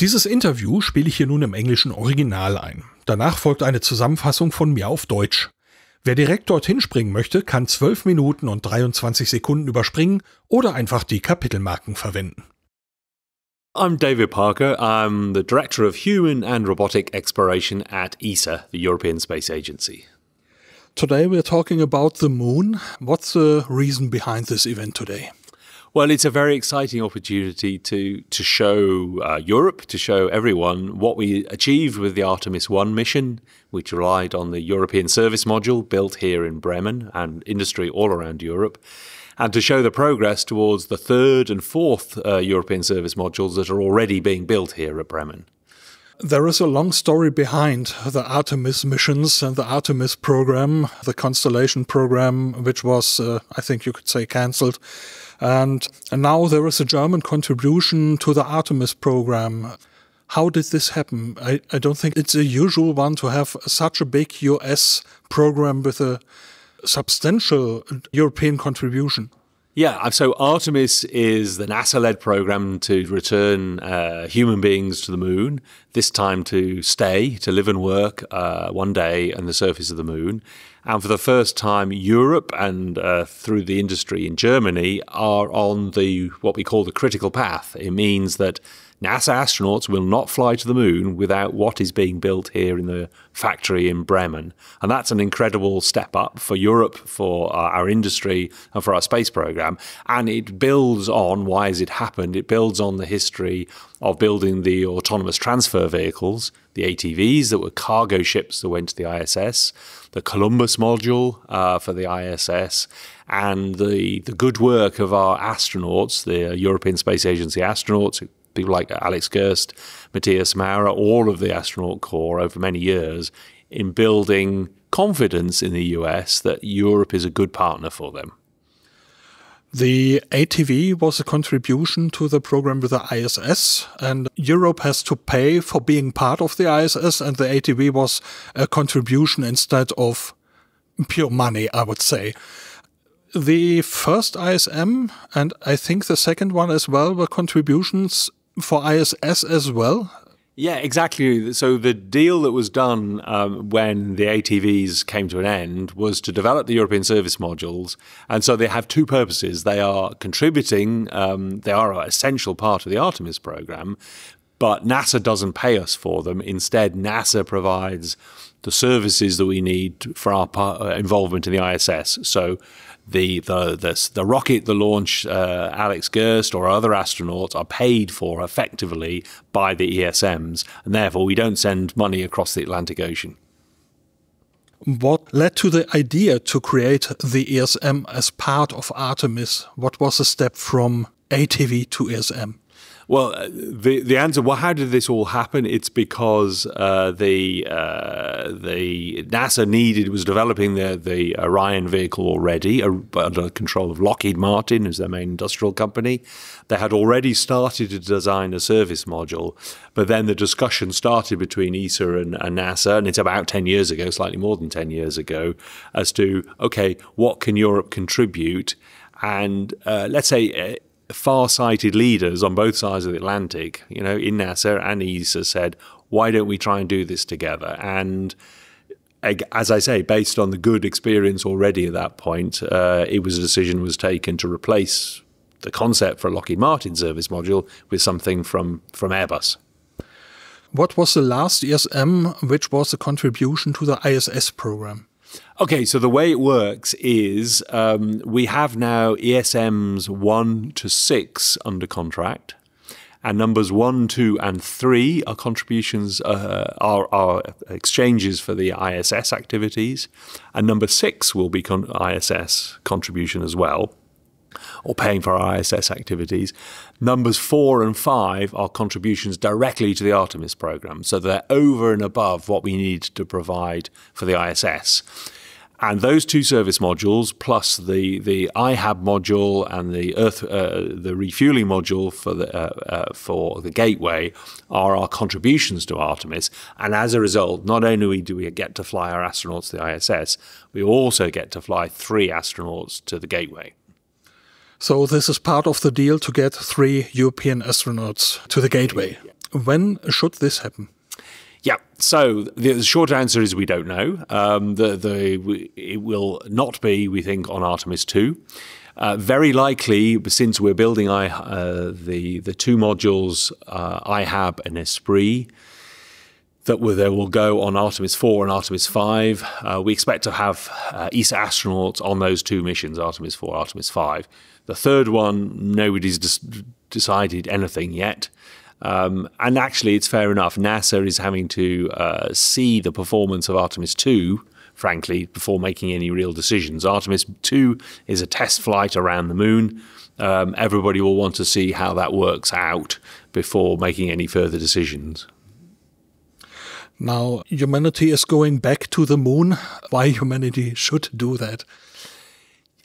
Dieses Interview spiele ich hier nun im englischen Original ein. Danach folgt eine Zusammenfassung von mir auf Deutsch. Wer direkt dorthin springen möchte, kann 12 Minuten und 23 Sekunden überspringen oder einfach die Kapitelmarken verwenden. I'm David Parker. I'm the Director of Human and Robotic Exploration at ESA, the European Space Agency. Today we're talking about the moon. What's the reason behind this event today? Well, it's a very exciting opportunity to to show uh, Europe, to show everyone what we achieved with the Artemis One mission, which relied on the European Service Module built here in Bremen and industry all around Europe, and to show the progress towards the third and fourth uh, European Service Modules that are already being built here at Bremen. There is a long story behind the Artemis missions and the Artemis program, the Constellation program, which was, uh, I think you could say, cancelled and, and now there is a German contribution to the Artemis program. How did this happen? I, I don't think it's a usual one to have such a big US program with a substantial European contribution. Yeah, so Artemis is the NASA led program to return uh, human beings to the moon, this time to stay, to live and work uh, one day on the surface of the moon. And for the first time, Europe and uh, through the industry in Germany are on the what we call the critical path. It means that NASA astronauts will not fly to the moon without what is being built here in the factory in Bremen. And that's an incredible step up for Europe, for our, uh, our industry, and for our space program. And it builds on why has it happened? It builds on the history of building the autonomous transfer vehicles, the ATVs that were cargo ships that went to the ISS, the Columbus module uh, for the ISS, and the, the good work of our astronauts, the European Space Agency astronauts, people like Alex Gerst, Matthias Maurer, all of the astronaut corps over many years in building confidence in the US that Europe is a good partner for them. The ATV was a contribution to the program with the ISS, and Europe has to pay for being part of the ISS, and the ATV was a contribution instead of pure money, I would say. The first ISM, and I think the second one as well, were contributions for ISS as well. Yeah, exactly. So the deal that was done um, when the ATVs came to an end was to develop the European service modules, and so they have two purposes. They are contributing; um, they are an essential part of the Artemis program, but NASA doesn't pay us for them. Instead, NASA provides the services that we need for our uh, involvement in the ISS. So the the the, the rocket, the launch, uh, Alex Gerst or other astronauts are paid for effectively by the ESMs, and therefore we don't send money across the Atlantic Ocean. What led to the idea to create the ESM as part of Artemis? What was the step from ATV to ESM? Well, uh, the the answer. Well, how did this all happen? It's because uh, the uh, the NASA needed was developing the the Orion vehicle already uh, under control of Lockheed Martin, who's their main industrial company. They had already started to design a service module, but then the discussion started between ESA and, and NASA, and it's about ten years ago, slightly more than ten years ago, as to okay, what can Europe contribute? And uh, let's say uh, far-sighted leaders on both sides of the Atlantic, you know, in Nasser and ESA, said, why don't we try and do this together? And as I say, based on the good experience already at that point, uh, it was a decision was taken to replace the concept for a Lockheed Martin service module with something from from Airbus. What was the last ESM which was a contribution to the ISS program? Okay, so the way it works is um, we have now ESMs 1 to 6 under contract, and numbers 1, 2, and 3 are contributions, uh, are, are, exchanges for the ISS activities, and number 6 will be con ISS contribution as well, or paying for our ISS activities. Numbers 4 and 5 are contributions directly to the Artemis program, so they're over and above what we need to provide for the ISS. And those two service modules, plus the the IHAB module and the Earth uh, the refueling module for the uh, uh, for the Gateway, are our contributions to Artemis. And as a result, not only do we get to fly our astronauts to the ISS, we also get to fly three astronauts to the Gateway. So this is part of the deal to get three European astronauts to the Gateway. Yeah. When should this happen? Yeah. So the short answer is we don't know. Um, the, the, it will not be, we think, on Artemis 2. Uh, very likely, since we're building I, uh, the, the two modules, uh, IHAB and Esprit, that will, they will go on Artemis 4 and Artemis 5. Uh, we expect to have uh, ESA astronauts on those two missions, Artemis 4, Artemis 5. The third one, nobody's decided anything yet. Um, and actually, it's fair enough. NASA is having to uh, see the performance of Artemis 2, frankly, before making any real decisions. Artemis 2 is a test flight around the moon. Um, everybody will want to see how that works out before making any further decisions. Now, humanity is going back to the moon. Why humanity should do that?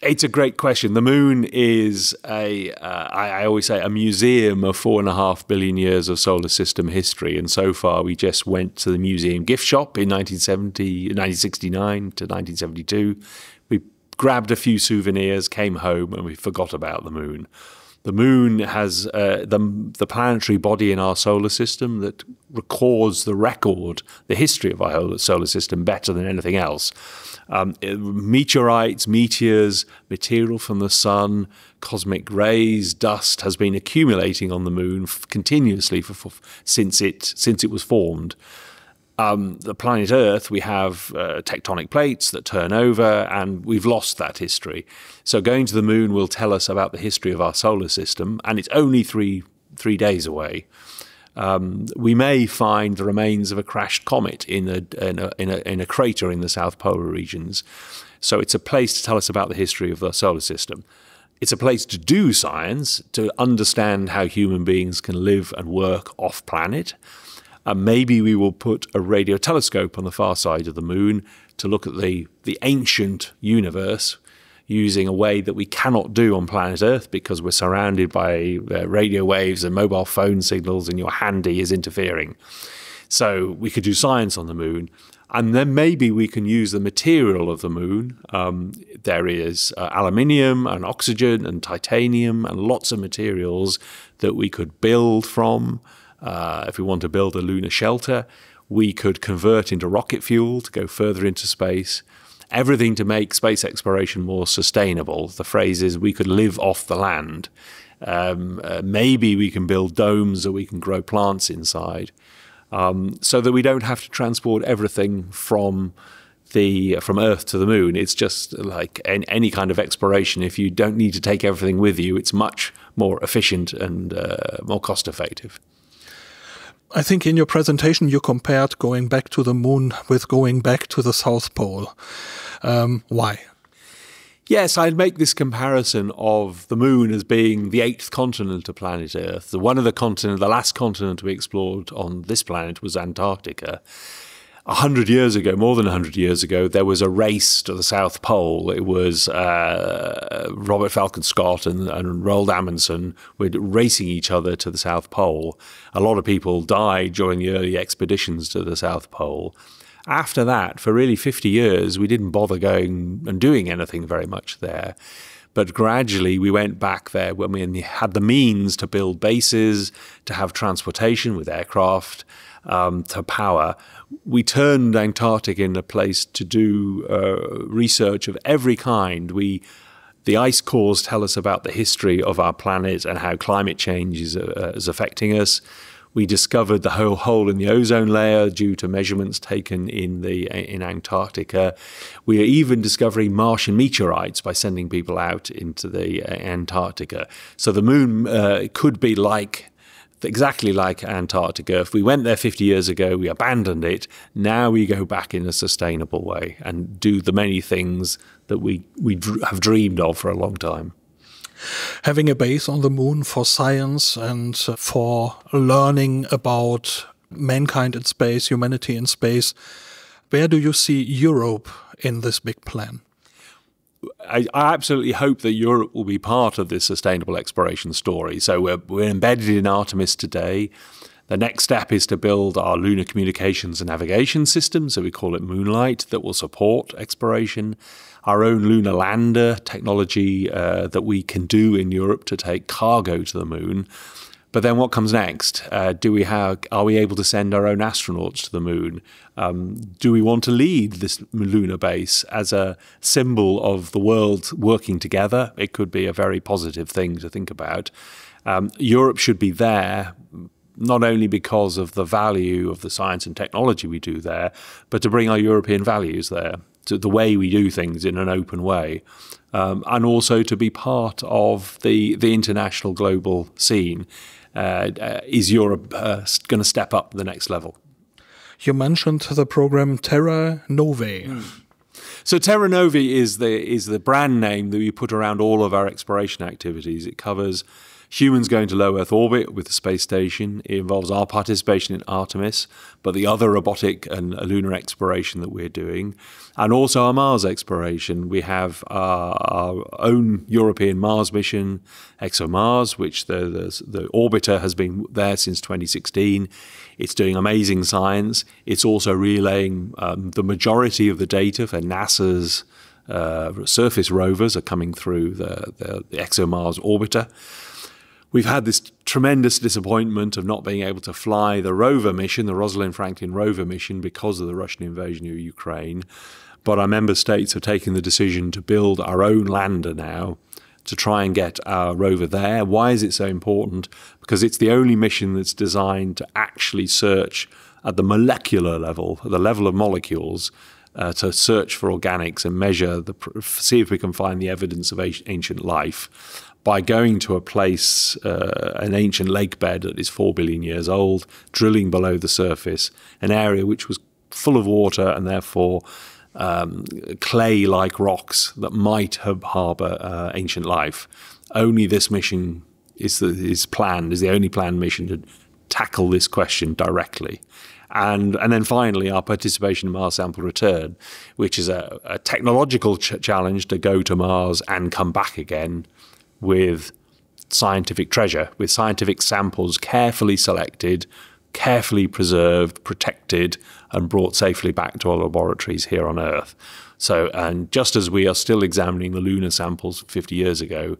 It's a great question. The moon is a uh, I, I always say, a museum of four and a half billion years of solar system history. And so far, we just went to the museum gift shop in 1970, 1969 to 1972. We grabbed a few souvenirs, came home, and we forgot about the moon. The moon has uh, the, the planetary body in our solar system that records the record, the history of our solar system better than anything else um, eh, meteorites, meteors, material from the sun, cosmic rays, dust has been accumulating on the moon continuously for, for, since it since it was formed. Um, the planet Earth, we have uh, tectonic plates that turn over, and we've lost that history. So going to the moon will tell us about the history of our solar system, and it's only three three days away. Um, we may find the remains of a crashed comet in a, in a, in a, in a crater in the south polar regions. So it's a place to tell us about the history of the solar system. It's a place to do science, to understand how human beings can live and work off planet. And maybe we will put a radio telescope on the far side of the moon to look at the, the ancient universe using a way that we cannot do on planet Earth because we're surrounded by uh, radio waves and mobile phone signals, and your handy is interfering. So we could do science on the moon. And then maybe we can use the material of the moon. Um, there is uh, aluminium and oxygen and titanium and lots of materials that we could build from. Uh, if we want to build a lunar shelter, we could convert into rocket fuel to go further into space everything to make space exploration more sustainable. The phrase is we could live off the land. Um, uh, maybe we can build domes or we can grow plants inside um, so that we don't have to transport everything from the from Earth to the moon. It's just like any kind of exploration. If you don't need to take everything with you, it's much more efficient and uh, more cost effective. I think in your presentation you compared going back to the moon with going back to the South Pole. Um, why? Yes, I'd make this comparison of the moon as being the eighth continent of planet Earth. The one of the continent, the last continent we explored on this planet was Antarctica. 100 years ago, more than 100 years ago, there was a race to the South Pole. It was uh, Robert Falcon Scott and, and Roald Amundsen were racing each other to the South Pole. A lot of people died during the early expeditions to the South Pole. After that, for really 50 years, we didn't bother going and doing anything very much there. But gradually we went back there when we had the means to build bases, to have transportation with aircraft, um, to power. We turned Antarctic into a place to do uh, research of every kind. We the ice cores tell us about the history of our planet and how climate change is, uh, is affecting us. We discovered the whole hole in the ozone layer due to measurements taken in the in Antarctica. We are even discovering Martian meteorites by sending people out into the uh, Antarctica. So the moon uh, could be like exactly like Antarctica. If we went there 50 years ago, we abandoned it. Now we go back in a sustainable way and do the many things that we, we have dreamed of for a long time having a base on the moon for science and for learning about mankind in space, humanity in space. Where do you see Europe in this big plan? I, absolutely hope that Europe will be part of this sustainable exploration story. So we're, we're embedded in Artemis today. The next step is to build our lunar communications and navigation system, so we call it Moonlight, that will support exploration our own lunar lander technology uh, that we can do in Europe to take cargo to the moon. But then what comes next? Uh, do we have, are we able to send our own astronauts to the moon? Um, do we want to lead this lunar base as a symbol of the world working together? It could be a very positive thing to think about. Um, Europe should be there not only because of the value of the science and technology we do there, but to bring our European values there to the way we do things in an open way, um, and also to be part of the the international global scene. Uh, uh, is Europe uh, going to step up the next level? You mentioned the program Terra Novae. Mm. So Terra Novae is the is the brand name that we put around all of our exploration activities. It covers humans going to low Earth orbit with the space station. It involves our participation in Artemis, but the other robotic and lunar exploration that we're doing, and also our Mars exploration. We have our, uh, our own European Mars mission, ExoMars, which the, the, the orbiter has been there since 2016. It's doing amazing science. It's also relaying um, the majority of the data for NASA's. Uh, surface rovers are coming through the, the, the ExoMars orbiter we've had this tremendous disappointment of not being able to fly the rover mission, the Rosalind Franklin rover mission, because of the Russian invasion of Ukraine. But our member states have taken the decision to build our own lander now to try and get our rover there. Why is it so important? Because it's the only mission that's designed to actually search at the molecular level, the level of molecules, uh, to search for organics and measure the see if we can find the evidence of ancient life by going to a place, uh, an ancient lake bed that is four billion years old, drilling below the surface, an area which was full of water and therefore um, clay like rocks that might harbour uh, ancient life. Only this mission is, is planned, is the only planned mission to tackle this question directly. And, and then finally, our participation in Mars Sample Return, which is a, a technological ch challenge to go to Mars and come back again with scientific treasure, with scientific samples carefully selected, carefully preserved, protected, and brought safely back to our laboratories here on Earth. So, and just as we are still examining the lunar samples 50 years ago,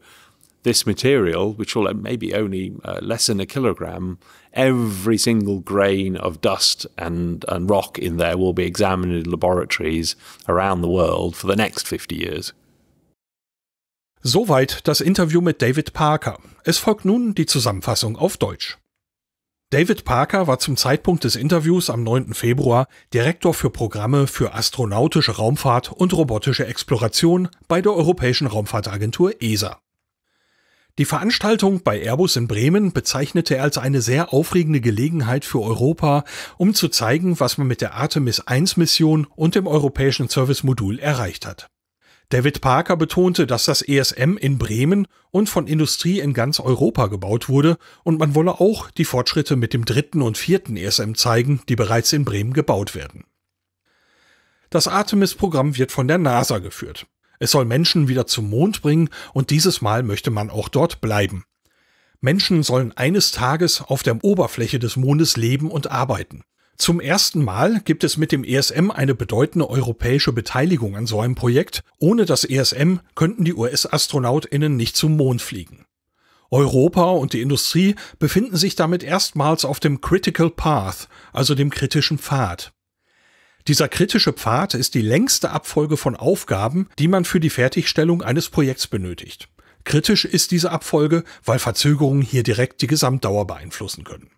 this material, which will uh, maybe only uh, less than a kilogram, every single grain of dust and, and rock in there will be examined in laboratories around the world for the next 50 years. Soweit das Interview mit David Parker. Es folgt nun die Zusammenfassung auf Deutsch. David Parker war zum Zeitpunkt des Interviews am 9. Februar Direktor für Programme für astronautische Raumfahrt und robotische Exploration bei der Europäischen Raumfahrtagentur ESA. Die Veranstaltung bei Airbus in Bremen bezeichnete er als eine sehr aufregende Gelegenheit für Europa, um zu zeigen, was man mit der Artemis 1 Mission und dem europäischen Service Modul erreicht hat. David Parker betonte, dass das ESM in Bremen und von Industrie in ganz Europa gebaut wurde und man wolle auch die Fortschritte mit dem dritten und vierten ESM zeigen, die bereits in Bremen gebaut werden. Das Artemis-Programm wird von der NASA geführt. Es soll Menschen wieder zum Mond bringen und dieses Mal möchte man auch dort bleiben. Menschen sollen eines Tages auf der Oberfläche des Mondes leben und arbeiten. Zum ersten Mal gibt es mit dem ESM eine bedeutende europäische Beteiligung an so einem Projekt. Ohne das ESM könnten die US-Astronautinnen nicht zum Mond fliegen. Europa und die Industrie befinden sich damit erstmals auf dem Critical Path, also dem kritischen Pfad. Dieser kritische Pfad ist die längste Abfolge von Aufgaben, die man für die Fertigstellung eines Projekts benötigt. Kritisch ist diese Abfolge, weil Verzögerungen hier direkt die Gesamtdauer beeinflussen können.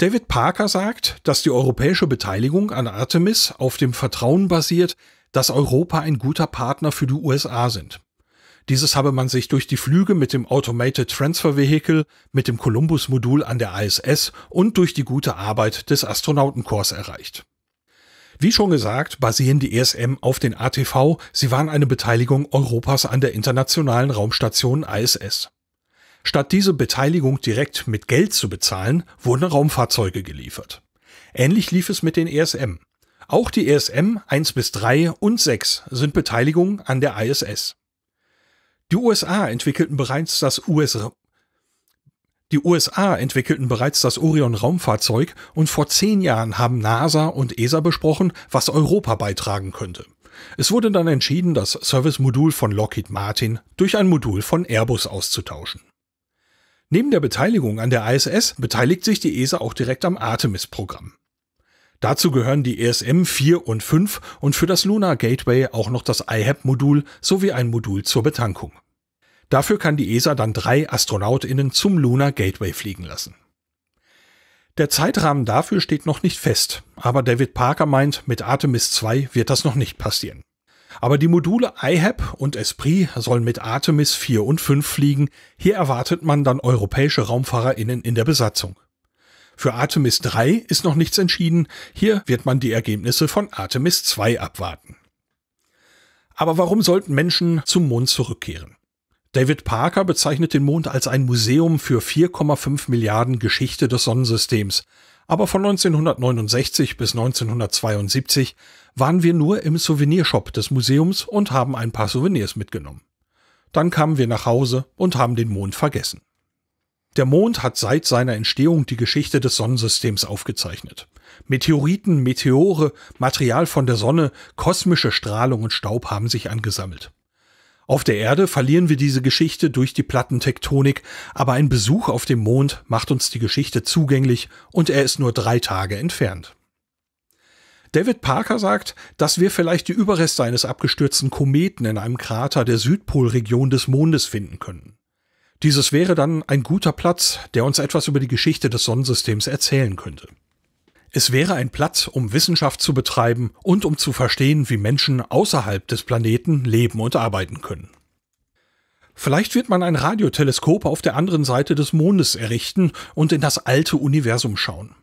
David Parker sagt, dass die europäische Beteiligung an Artemis auf dem Vertrauen basiert, dass Europa ein guter Partner für die USA sind. Dieses habe man sich durch die Flüge mit dem Automated Transfer Vehicle, mit dem Columbus-Modul an der ISS und durch die gute Arbeit des Astronautenkorps erreicht. Wie schon gesagt, basieren die ESM auf den ATV, sie waren eine Beteiligung Europas an der internationalen Raumstation ISS. Statt diese Beteiligung direkt mit Geld zu bezahlen, wurden Raumfahrzeuge geliefert. Ähnlich lief es mit den ESM. Auch die ESM 1 bis 3 und 6 sind Beteiligungen an der ISS. Die USA entwickelten bereits das US die USA entwickelten bereits das Orion-Raumfahrzeug und vor zehn Jahren haben NASA und ESA besprochen, was Europa beitragen könnte. Es wurde dann entschieden, das Service-Modul von Lockheed Martin durch ein Modul von Airbus auszutauschen. Neben der Beteiligung an der ISS beteiligt sich die ESA auch direkt am Artemis-Programm. Dazu gehören die ESM 4 und 5 und für das Lunar Gateway auch noch das IHAB-Modul e sowie ein Modul zur Betankung. Dafür kann die ESA dann drei AstronautInnen zum Lunar Gateway fliegen lassen. Der Zeitrahmen dafür steht noch nicht fest, aber David Parker meint, mit Artemis 2 wird das noch nicht passieren. Aber die Module IHAB e und Esprit sollen mit Artemis 4 und 5 fliegen. Hier erwartet man dann europäische RaumfahrerInnen in der Besatzung. Für Artemis 3 ist noch nichts entschieden. Hier wird man die Ergebnisse von Artemis 2 abwarten. Aber warum sollten Menschen zum Mond zurückkehren? David Parker bezeichnet den Mond als ein Museum für 4,5 Milliarden Geschichte des Sonnensystems. Aber von 1969 bis 1972 waren wir nur im Souvenirshop des Museums und haben ein paar Souvenirs mitgenommen. Dann kamen wir nach Hause und haben den Mond vergessen. Der Mond hat seit seiner Entstehung die Geschichte des Sonnensystems aufgezeichnet. Meteoriten, Meteore, Material von der Sonne, kosmische Strahlung und Staub haben sich angesammelt. Auf der Erde verlieren wir diese Geschichte durch die Plattentektonik, aber ein Besuch auf dem Mond macht uns die Geschichte zugänglich und er ist nur drei Tage entfernt. David Parker sagt, dass wir vielleicht die Überreste eines abgestürzten Kometen in einem Krater der Südpolregion des Mondes finden können. Dieses wäre dann ein guter Platz, der uns etwas über die Geschichte des Sonnensystems erzählen könnte. Es wäre ein Platz, um Wissenschaft zu betreiben und um zu verstehen, wie Menschen außerhalb des Planeten leben und arbeiten können. Vielleicht wird man ein Radioteleskop auf der anderen Seite des Mondes errichten und in das alte Universum schauen.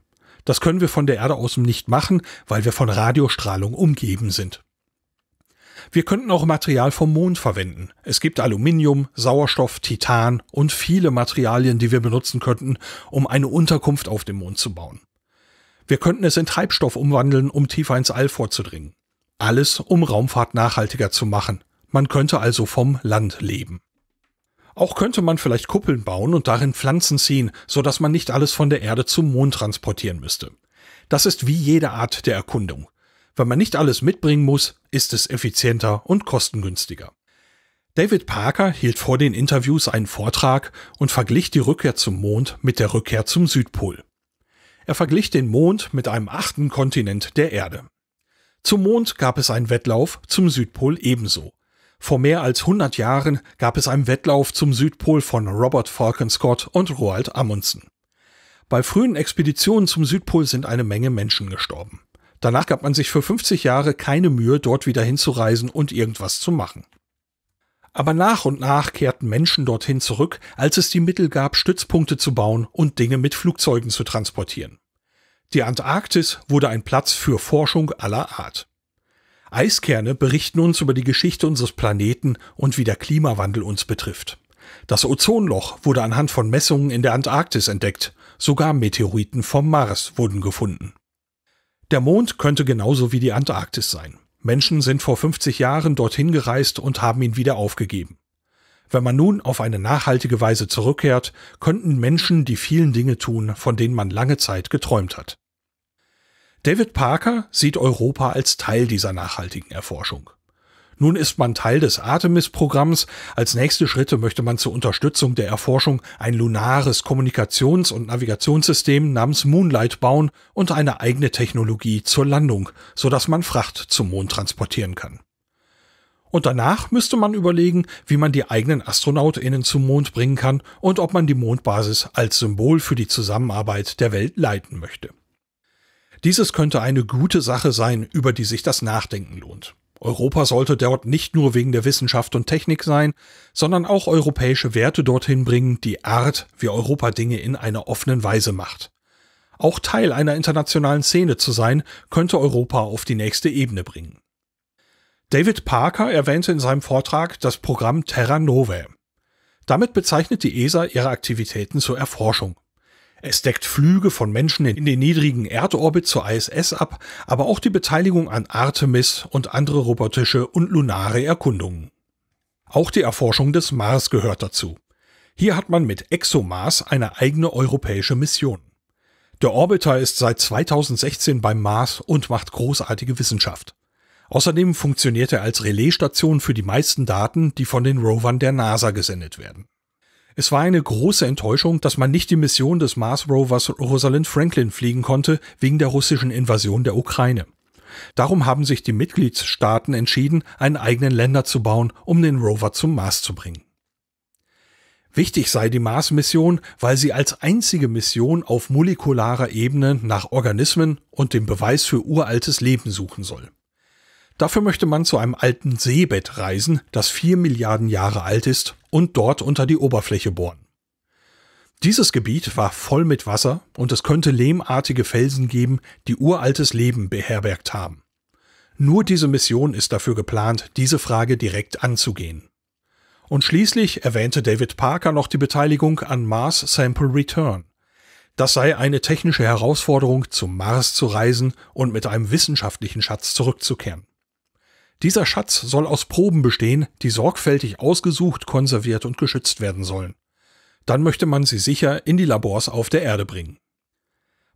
Das können wir von der Erde aus nicht machen, weil wir von Radiostrahlung umgeben sind. Wir könnten auch Material vom Mond verwenden. Es gibt Aluminium, Sauerstoff, Titan und viele Materialien, die wir benutzen könnten, um eine Unterkunft auf dem Mond zu bauen. Wir könnten es in Treibstoff umwandeln, um tiefer ins All vorzudringen. Alles, um Raumfahrt nachhaltiger zu machen. Man könnte also vom Land leben. Auch könnte man vielleicht Kuppeln bauen und darin Pflanzen ziehen, so dass man nicht alles von der Erde zum Mond transportieren müsste. Das ist wie jede Art der Erkundung. Wenn man nicht alles mitbringen muss, ist es effizienter und kostengünstiger. David Parker hielt vor den Interviews einen Vortrag und verglich die Rückkehr zum Mond mit der Rückkehr zum Südpol. Er verglich den Mond mit einem achten Kontinent der Erde. Zum Mond gab es einen Wettlauf, zum Südpol ebenso. Vor mehr als 100 Jahren gab es einen Wettlauf zum Südpol von Robert Falcon Scott und Roald Amundsen. Bei frühen Expeditionen zum Südpol sind eine Menge Menschen gestorben. Danach gab man sich für 50 Jahre keine Mühe, dort wieder hinzureisen und irgendwas zu machen. Aber nach und nach kehrten Menschen dorthin zurück, als es die Mittel gab, Stützpunkte zu bauen und Dinge mit Flugzeugen zu transportieren. Die Antarktis wurde ein Platz für Forschung aller Art. Eiskerne berichten uns über die Geschichte unseres Planeten und wie der Klimawandel uns betrifft. Das Ozonloch wurde anhand von Messungen in der Antarktis entdeckt, sogar Meteoriten vom Mars wurden gefunden. Der Mond könnte genauso wie die Antarktis sein. Menschen sind vor 50 Jahren dorthin gereist und haben ihn wieder aufgegeben. Wenn man nun auf eine nachhaltige Weise zurückkehrt, könnten Menschen die vielen Dinge tun, von denen man lange Zeit geträumt hat. David Parker sieht Europa als Teil dieser nachhaltigen Erforschung. Nun ist man Teil des Artemis-Programms. Als nächste Schritte möchte man zur Unterstützung der Erforschung ein lunares Kommunikations- und Navigationssystem namens Moonlight bauen und eine eigene Technologie zur Landung, sodass man Fracht zum Mond transportieren kann. Und danach müsste man überlegen, wie man die eigenen AstronautInnen zum Mond bringen kann und ob man die Mondbasis als Symbol für die Zusammenarbeit der Welt leiten möchte. Dieses könnte eine gute Sache sein, über die sich das Nachdenken lohnt. Europa sollte dort nicht nur wegen der Wissenschaft und Technik sein, sondern auch europäische Werte dorthin bringen, die Art, wie Europa Dinge in einer offenen Weise macht. Auch Teil einer internationalen Szene zu sein, könnte Europa auf die nächste Ebene bringen. David Parker erwähnte in seinem Vortrag das Programm Terra Novae. Damit bezeichnet die ESA ihre Aktivitäten zur Erforschung. Es deckt Flüge von Menschen in den niedrigen Erdorbit zur ISS ab, aber auch die Beteiligung an Artemis und andere robotische und lunare Erkundungen. Auch die Erforschung des Mars gehört dazu. Hier hat man mit ExoMars eine eigene europäische Mission. Der Orbiter ist seit 2016 beim Mars und macht großartige Wissenschaft. Außerdem funktioniert er als Relaisstation für die meisten Daten, die von den Rovern der NASA gesendet werden. Es war eine große Enttäuschung, dass man nicht die Mission des Mars Rovers Rosalind Franklin fliegen konnte, wegen der russischen Invasion der Ukraine. Darum haben sich die Mitgliedstaaten entschieden, einen eigenen Länder zu bauen, um den Rover zum Mars zu bringen. Wichtig sei die Mars-Mission, weil sie als einzige Mission auf molekularer Ebene nach Organismen und dem Beweis für uraltes Leben suchen soll. Dafür möchte man zu einem alten Seebett reisen, das vier Milliarden Jahre alt ist und dort unter die Oberfläche bohren. Dieses Gebiet war voll mit Wasser und es könnte lehmartige Felsen geben, die uraltes Leben beherbergt haben. Nur diese Mission ist dafür geplant, diese Frage direkt anzugehen. Und schließlich erwähnte David Parker noch die Beteiligung an Mars Sample Return. Das sei eine technische Herausforderung, zum Mars zu reisen und mit einem wissenschaftlichen Schatz zurückzukehren. Dieser Schatz soll aus Proben bestehen, die sorgfältig ausgesucht, konserviert und geschützt werden sollen. Dann möchte man sie sicher in die Labors auf der Erde bringen.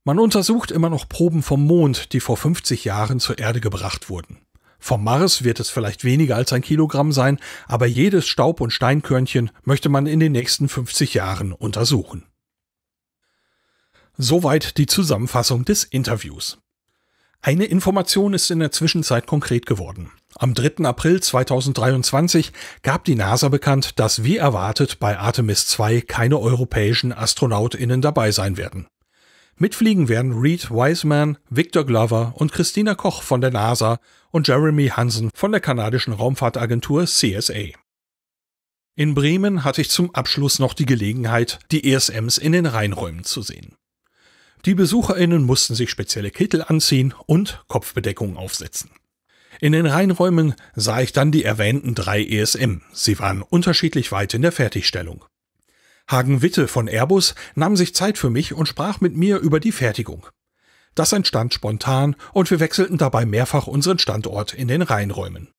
Man untersucht immer noch Proben vom Mond, die vor 50 Jahren zur Erde gebracht wurden. Vom Mars wird es vielleicht weniger als ein Kilogramm sein, aber jedes Staub- und Steinkörnchen möchte man in den nächsten 50 Jahren untersuchen. Soweit die Zusammenfassung des Interviews. Eine Information ist in der Zwischenzeit konkret geworden. Am 3. April 2023 gab die NASA bekannt, dass wie erwartet bei Artemis 2 keine europäischen AstronautInnen dabei sein werden. Mitfliegen werden Reed Wiseman, Victor Glover und Christina Koch von der NASA und Jeremy Hansen von der kanadischen Raumfahrtagentur CSA. In Bremen hatte ich zum Abschluss noch die Gelegenheit, die ESMs in den Rheinräumen zu sehen. Die BesucherInnen mussten sich spezielle Kittel anziehen und Kopfbedeckungen aufsetzen. In den Reinräumen sah ich dann die erwähnten drei ESM. Sie waren unterschiedlich weit in der Fertigstellung. Hagen Witte von Airbus nahm sich Zeit für mich und sprach mit mir über die Fertigung. Das entstand spontan und wir wechselten dabei mehrfach unseren Standort in den Reinräumen.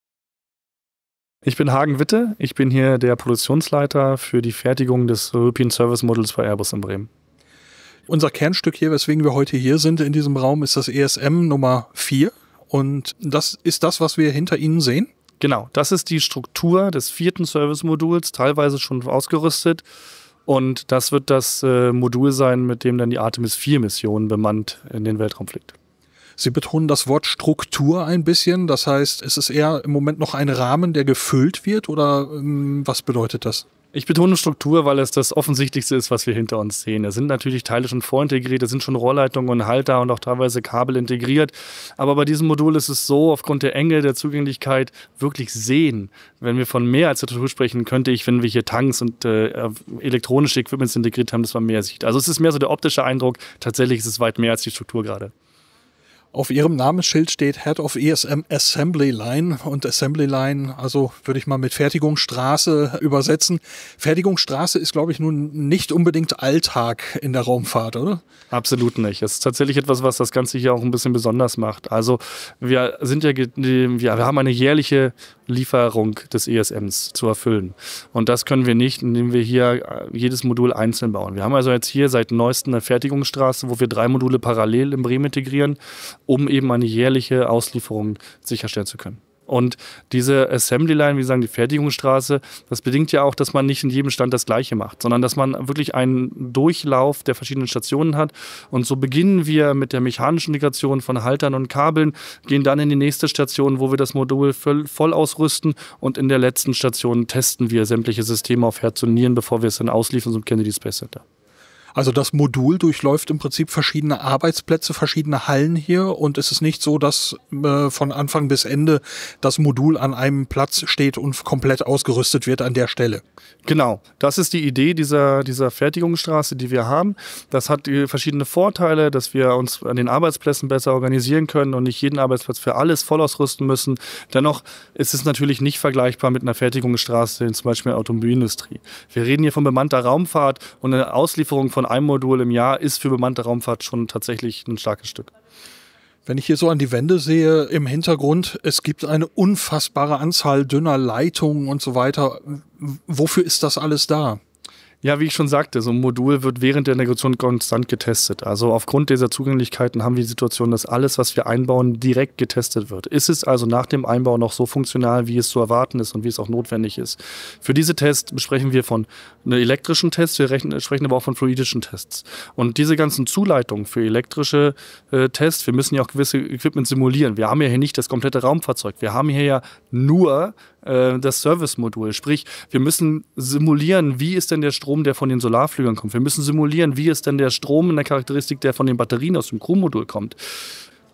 Ich bin Hagen Witte, ich bin hier der Produktionsleiter für die Fertigung des European Service Models bei Airbus in Bremen. Unser Kernstück hier, weswegen wir heute hier sind in diesem Raum, ist das ESM Nummer 4 und das ist das, was wir hinter Ihnen sehen? Genau, das ist die Struktur des vierten Service-Moduls, teilweise schon ausgerüstet. Und das wird das äh, Modul sein, mit dem dann die Artemis 4-Mission bemannt in den Weltraum fliegt. Sie betonen das Wort Struktur ein bisschen. Das heißt, es ist eher im Moment noch ein Rahmen, der gefüllt wird oder ähm, was bedeutet das? Ich betone Struktur, weil es das Offensichtlichste ist, was wir hinter uns sehen. Es sind natürlich Teile schon vorintegriert, es sind schon Rohrleitungen und Halter und auch teilweise Kabel integriert. Aber bei diesem Modul ist es so, aufgrund der Enge, der Zugänglichkeit, wirklich sehen. Wenn wir von mehr als Tastatur sprechen, könnte ich, wenn wir hier Tanks und äh, elektronische Equipments integriert haben, dass man mehr sieht. Also es ist mehr so der optische Eindruck. Tatsächlich ist es weit mehr als die Struktur gerade. Auf ihrem Namensschild steht Head of ESM Assembly Line und Assembly Line, also würde ich mal mit Fertigungsstraße übersetzen. Fertigungsstraße ist, glaube ich, nun nicht unbedingt Alltag in der Raumfahrt, oder? Absolut nicht. Es ist tatsächlich etwas, was das Ganze hier auch ein bisschen besonders macht. Also wir sind ja, wir haben eine jährliche Lieferung des ESMs zu erfüllen. Und das können wir nicht, indem wir hier äh, jedes Modul einzeln bauen. Wir haben also jetzt hier seit neuestem eine Fertigungsstraße, wo wir drei Module parallel in Bremen integrieren, um eben eine jährliche Auslieferung sicherstellen zu können. Und diese Assembly Line, wie sagen, die Fertigungsstraße, das bedingt ja auch, dass man nicht in jedem Stand das Gleiche macht, sondern dass man wirklich einen Durchlauf der verschiedenen Stationen hat. Und so beginnen wir mit der mechanischen Integration von Haltern und Kabeln, gehen dann in die nächste Station, wo wir das Modul voll, voll ausrüsten und in der letzten Station testen wir sämtliche Systeme auf Herz und Nieren, bevor wir es dann ausliefern zum Kennedy Space Center. Also das Modul durchläuft im Prinzip verschiedene Arbeitsplätze, verschiedene Hallen hier und es ist nicht so, dass äh, von Anfang bis Ende das Modul an einem Platz steht und komplett ausgerüstet wird an der Stelle. Genau, das ist die Idee dieser, dieser Fertigungsstraße, die wir haben. Das hat äh, verschiedene Vorteile, dass wir uns an den Arbeitsplätzen besser organisieren können und nicht jeden Arbeitsplatz für alles voll ausrüsten müssen. Dennoch ist es natürlich nicht vergleichbar mit einer Fertigungsstraße in zum Beispiel der Automobilindustrie. Wir reden hier von bemannter Raumfahrt und einer Auslieferung von von einem Modul im Jahr ist für bemannte Raumfahrt schon tatsächlich ein starkes Stück. Wenn ich hier so an die Wände sehe im Hintergrund, es gibt eine unfassbare Anzahl dünner Leitungen und so weiter. Wofür ist das alles da? Ja, wie ich schon sagte, so ein Modul wird während der Integration konstant getestet. Also aufgrund dieser Zugänglichkeiten haben wir die Situation, dass alles, was wir einbauen, direkt getestet wird. Ist es also nach dem Einbau noch so funktional, wie es zu erwarten ist und wie es auch notwendig ist? Für diese Tests sprechen wir von ne, elektrischen Tests, wir sprechen aber auch von fluidischen Tests. Und diese ganzen Zuleitungen für elektrische äh, Tests, wir müssen ja auch gewisse Equipment simulieren. Wir haben ja hier nicht das komplette Raumfahrzeug. Wir haben hier ja nur äh, das Service-Modul. Sprich, wir müssen simulieren, wie ist denn der Strom, der von den Solarflügeln kommt. Wir müssen simulieren, wie ist denn der Strom in der Charakteristik, der von den Batterien aus dem Crew-Modul kommt.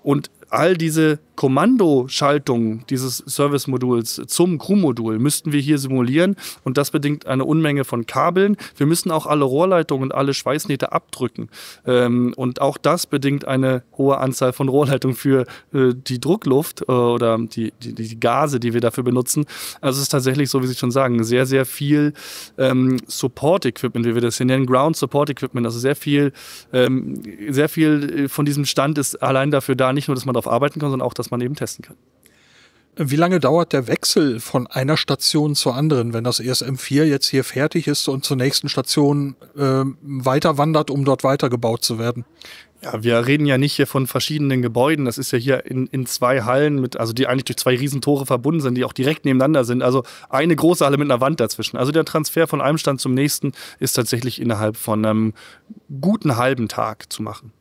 Und all diese Kommandoschaltungen dieses Service-Moduls zum Crew-Modul müssten wir hier simulieren und das bedingt eine Unmenge von Kabeln. Wir müssen auch alle Rohrleitungen und alle Schweißnähte abdrücken ähm, und auch das bedingt eine hohe Anzahl von Rohrleitungen für äh, die Druckluft äh, oder die, die, die, Gase, die wir dafür benutzen. Also es ist tatsächlich, so wie Sie schon sagen, sehr, sehr viel ähm, Support-Equipment, wie wir das hier nennen, Ground-Support-Equipment, also sehr viel, ähm, sehr viel äh, von diesem Stand ist allein dafür da, nicht nur, dass man darauf arbeiten kann, sondern auch, dass man eben testen kann. Wie lange dauert der Wechsel von einer Station zur anderen, wenn das ESM4 jetzt hier fertig ist und zur nächsten Station äh, weiter wandert, um dort weitergebaut zu werden? Ja, wir reden ja nicht hier von verschiedenen Gebäuden. Das ist ja hier in, in zwei Hallen, mit, also die eigentlich durch zwei Riesentore verbunden sind, die auch direkt nebeneinander sind. Also eine große Halle mit einer Wand dazwischen. Also der Transfer von einem Stand zum nächsten ist tatsächlich innerhalb von einem guten halben Tag zu machen.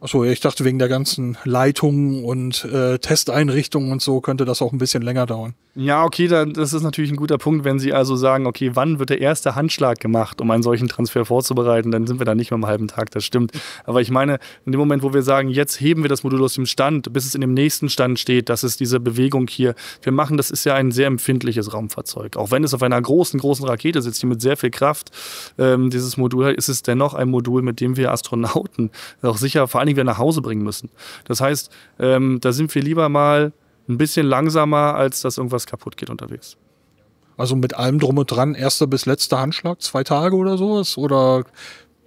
Achso, ich dachte, wegen der ganzen Leitungen und äh, Testeinrichtungen und so könnte das auch ein bisschen länger dauern. Ja, okay, dann, das ist natürlich ein guter Punkt, wenn Sie also sagen, okay, wann wird der erste Handschlag gemacht, um einen solchen Transfer vorzubereiten, dann sind wir da nicht mehr im halben Tag, das stimmt. Aber ich meine, in dem Moment, wo wir sagen, jetzt heben wir das Modul aus dem Stand, bis es in dem nächsten Stand steht, das ist diese Bewegung hier, wir machen, das ist ja ein sehr empfindliches Raumfahrzeug. Auch wenn es auf einer großen, großen Rakete sitzt, die mit sehr viel Kraft, ähm, dieses Modul, hat, ist es dennoch ein Modul, mit dem wir Astronauten auch sicher vor allen Dingen wieder nach Hause bringen müssen. Das heißt, ähm, da sind wir lieber mal ein bisschen langsamer, als dass irgendwas kaputt geht unterwegs. Also mit allem drum und dran, erster bis letzter Handschlag, zwei Tage oder sowas? Oder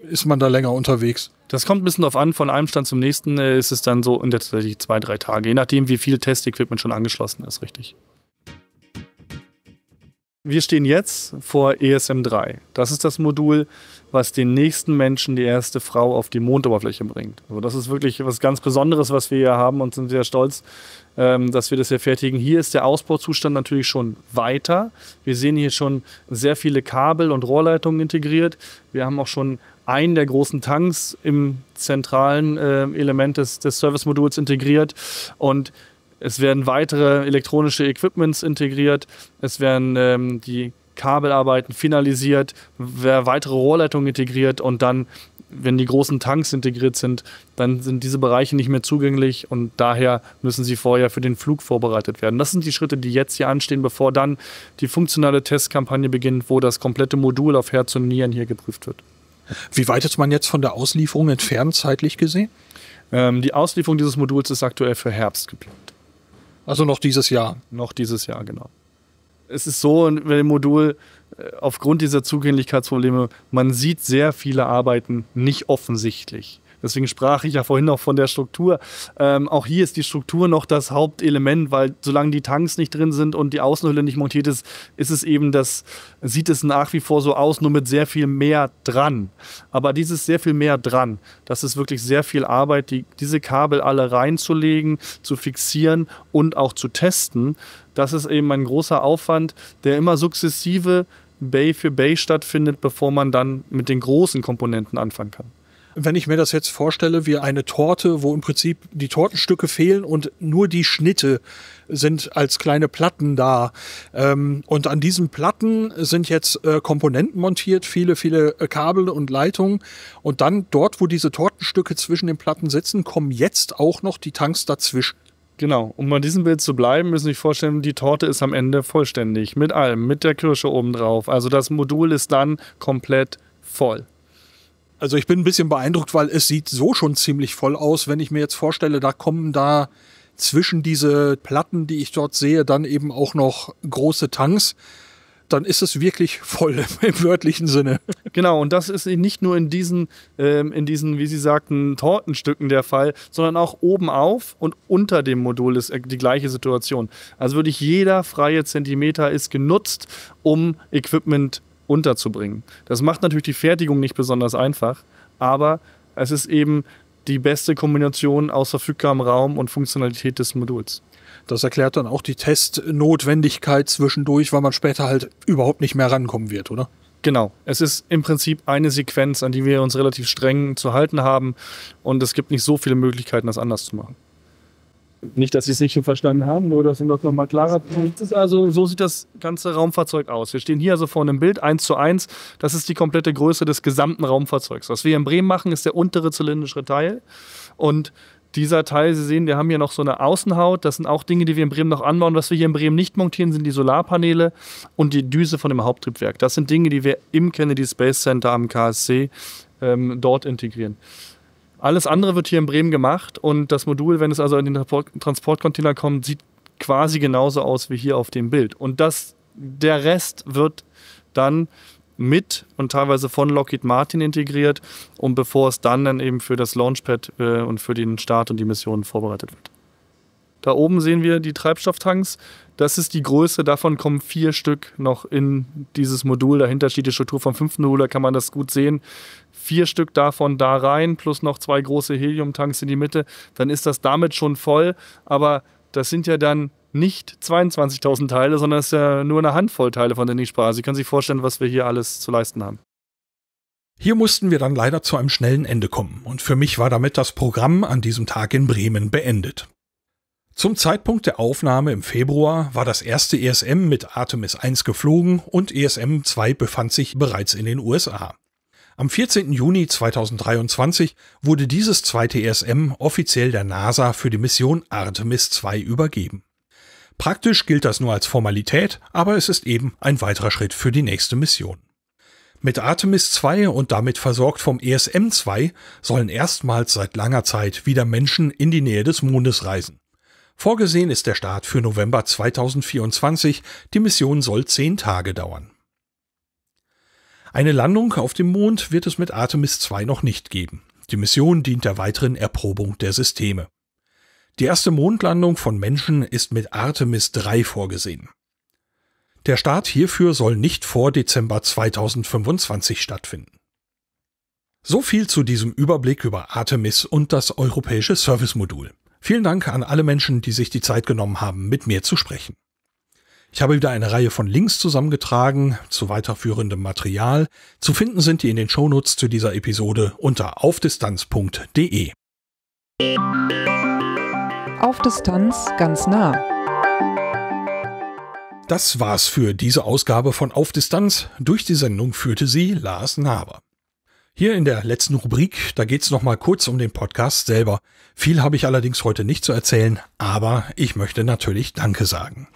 ist man da länger unterwegs? Das kommt ein bisschen drauf an, von einem Stand zum nächsten äh, ist es dann so in der tatsächlich zwei, drei Tage, je nachdem, wie viel Testequipment schon angeschlossen ist, richtig. Wir stehen jetzt vor ESM3. Das ist das Modul, was den nächsten Menschen, die erste Frau, auf die Mondoberfläche bringt. Also das ist wirklich was ganz Besonderes, was wir hier haben und sind sehr stolz, ähm, dass wir das hier fertigen. Hier ist der Ausbauzustand natürlich schon weiter. Wir sehen hier schon sehr viele Kabel und Rohrleitungen integriert. Wir haben auch schon einen der großen Tanks im zentralen äh, Element des, des Service-Moduls integriert und es werden weitere elektronische Equipments integriert. Es werden ähm, die Kabelarbeiten finalisiert, wer weitere Rohrleitungen integriert und dann, wenn die großen Tanks integriert sind, dann sind diese Bereiche nicht mehr zugänglich und daher müssen sie vorher für den Flug vorbereitet werden. Das sind die Schritte, die jetzt hier anstehen, bevor dann die funktionale Testkampagne beginnt, wo das komplette Modul auf Herz und Nieren hier geprüft wird. Wie weit ist man jetzt von der Auslieferung entfernt, zeitlich gesehen? Ähm, die Auslieferung dieses Moduls ist aktuell für Herbst geplant. Also noch dieses Jahr? Noch dieses Jahr, genau es ist so in dem Modul, äh, aufgrund dieser Zugänglichkeitsprobleme, man sieht sehr viele Arbeiten nicht offensichtlich. Deswegen sprach ich ja vorhin noch von der Struktur. Ähm, auch hier ist die Struktur noch das Hauptelement, weil solange die Tanks nicht drin sind und die Außenhülle nicht montiert ist, ist es eben das, sieht es nach wie vor so aus, nur mit sehr viel mehr dran. Aber dieses sehr viel mehr dran, das ist wirklich sehr viel Arbeit, die, diese Kabel alle reinzulegen, zu fixieren und auch zu testen das ist eben ein großer Aufwand, der immer sukzessive Bay für Bay stattfindet, bevor man dann mit den großen Komponenten anfangen kann. Wenn ich mir das jetzt vorstelle, wie eine Torte, wo im Prinzip die Tortenstücke fehlen und nur die Schnitte sind als kleine Platten da. Ähm, und an diesen Platten sind jetzt äh, Komponenten montiert, viele, viele äh, Kabel und Leitungen. Und dann dort, wo diese Tortenstücke zwischen den Platten sitzen, kommen jetzt auch noch die Tanks dazwischen. Genau. Um bei diesem Bild zu bleiben, müssen Sie sich vorstellen, die Torte ist am Ende vollständig. Mit allem, mit der Kirsche obendrauf. Also das Modul ist dann komplett voll. Also ich bin ein bisschen beeindruckt, weil es sieht so schon ziemlich voll aus, wenn ich mir jetzt vorstelle, da kommen da zwischen diese Platten, die ich dort sehe, dann eben auch noch große Tanks dann ist es wirklich voll im wörtlichen Sinne. Genau, und das ist nicht nur in diesen, ähm, in diesen, wie Sie sagten, Tortenstücken der Fall, sondern auch oben auf und unter dem Modul ist äh, die gleiche Situation. Also wirklich jeder freie Zentimeter ist genutzt, um Equipment unterzubringen. Das macht natürlich die Fertigung nicht besonders einfach, aber es ist eben die beste Kombination aus verfügbarem Raum und Funktionalität des Moduls. Das erklärt dann auch die Testnotwendigkeit zwischendurch, weil man später halt überhaupt nicht mehr rankommen wird, oder? Genau. Es ist im Prinzip eine Sequenz, an die wir uns relativ streng zu halten haben. Und es gibt nicht so viele Möglichkeiten, das anders zu machen. Nicht, dass Sie es nicht schon verstanden haben, nur dass Sie das nochmal klarer ist. Also, so sieht das ganze Raumfahrzeug aus. Wir stehen hier also vor einem Bild 1 zu 1. Das ist die komplette Größe des gesamten Raumfahrzeugs. Was wir in Bremen machen, ist der untere zylindrische Teil. Und dieser Teil, Sie sehen, wir haben hier noch so eine Außenhaut. Das sind auch Dinge, die wir in Bremen noch anbauen. Was wir hier in Bremen nicht montieren, sind die Solarpaneele und die Düse von dem Haupttriebwerk. Das sind Dinge, die wir im Kennedy Space Center am KSC ähm, dort integrieren. Alles andere wird hier in Bremen gemacht und das Modul, wenn es also in den Transportcontainer kommt, sieht quasi genauso aus wie hier auf dem Bild. Und das, der Rest wird dann mit und teilweise von Lockheed Martin integriert und bevor es dann dann eben für das Launchpad äh, und für den Start und die Mission vorbereitet wird. Da oben sehen wir die Treibstofftanks. Das ist die Größe, davon kommen vier Stück noch in dieses Modul. Dahinter steht die Struktur vom fünften Modul, da kann man das gut sehen. Vier Stück davon da rein, plus noch zwei große Heliumtanks in die Mitte. Dann ist das damit schon voll. Aber das sind ja dann nicht 22.000 Teile, sondern es ist ja nur eine Handvoll Teile, von der ich also Sie können sich vorstellen, was wir hier alles zu leisten haben. Hier mussten wir dann leider zu einem schnellen Ende kommen und für mich war damit das Programm an diesem Tag in Bremen beendet. Zum Zeitpunkt der Aufnahme im Februar war das erste ESM mit Artemis 1 geflogen und ESM 2 befand sich bereits in den USA. Am 14. Juni 2023 wurde dieses zweite ESM offiziell der NASA für die Mission Artemis 2 übergeben. Praktisch gilt das nur als Formalität, aber es ist eben ein weiterer Schritt für die nächste Mission. Mit Artemis 2 und damit versorgt vom ESM 2 sollen erstmals seit langer Zeit wieder Menschen in die Nähe des Mondes reisen. Vorgesehen ist der Start für November 2024, die Mission soll zehn Tage dauern. Eine Landung auf dem Mond wird es mit Artemis 2 noch nicht geben. Die Mission dient der weiteren Erprobung der Systeme. Die erste Mondlandung von Menschen ist mit Artemis 3 vorgesehen. Der Start hierfür soll nicht vor Dezember 2025 stattfinden. So viel zu diesem Überblick über Artemis und das europäische Servicemodul. Vielen Dank an alle Menschen, die sich die Zeit genommen haben, mit mir zu sprechen. Ich habe wieder eine Reihe von Links zusammengetragen zu weiterführendem Material. Zu finden sind die in den Shownotes zu dieser Episode unter aufdistanz.de auf Distanz ganz nah. Das war's für diese Ausgabe von Auf Distanz. Durch die Sendung führte sie Lars Naber. Hier in der letzten Rubrik, da geht's nochmal kurz um den Podcast selber. Viel habe ich allerdings heute nicht zu erzählen, aber ich möchte natürlich Danke sagen.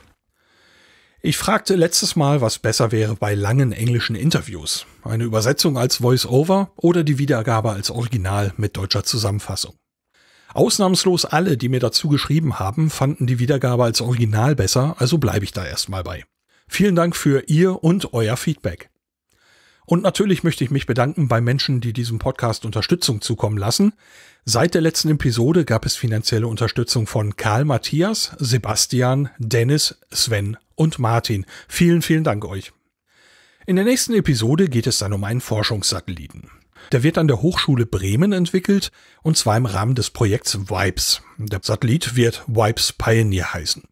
Ich fragte letztes Mal, was besser wäre bei langen englischen Interviews. Eine Übersetzung als Voice-Over oder die Wiedergabe als Original mit deutscher Zusammenfassung. Ausnahmslos alle, die mir dazu geschrieben haben, fanden die Wiedergabe als Original besser, also bleibe ich da erstmal bei. Vielen Dank für Ihr und euer Feedback. Und natürlich möchte ich mich bedanken bei Menschen, die diesem Podcast Unterstützung zukommen lassen. Seit der letzten Episode gab es finanzielle Unterstützung von Karl Matthias, Sebastian, Dennis, Sven und Martin. Vielen, vielen Dank euch. In der nächsten Episode geht es dann um einen Forschungssatelliten. Der wird an der Hochschule Bremen entwickelt und zwar im Rahmen des Projekts Vibes. Der Satellit wird Vibes Pioneer heißen.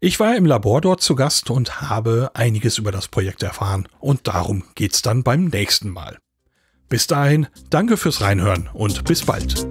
Ich war im Labor dort zu Gast und habe einiges über das Projekt erfahren und darum geht's dann beim nächsten Mal. Bis dahin, danke fürs Reinhören und bis bald.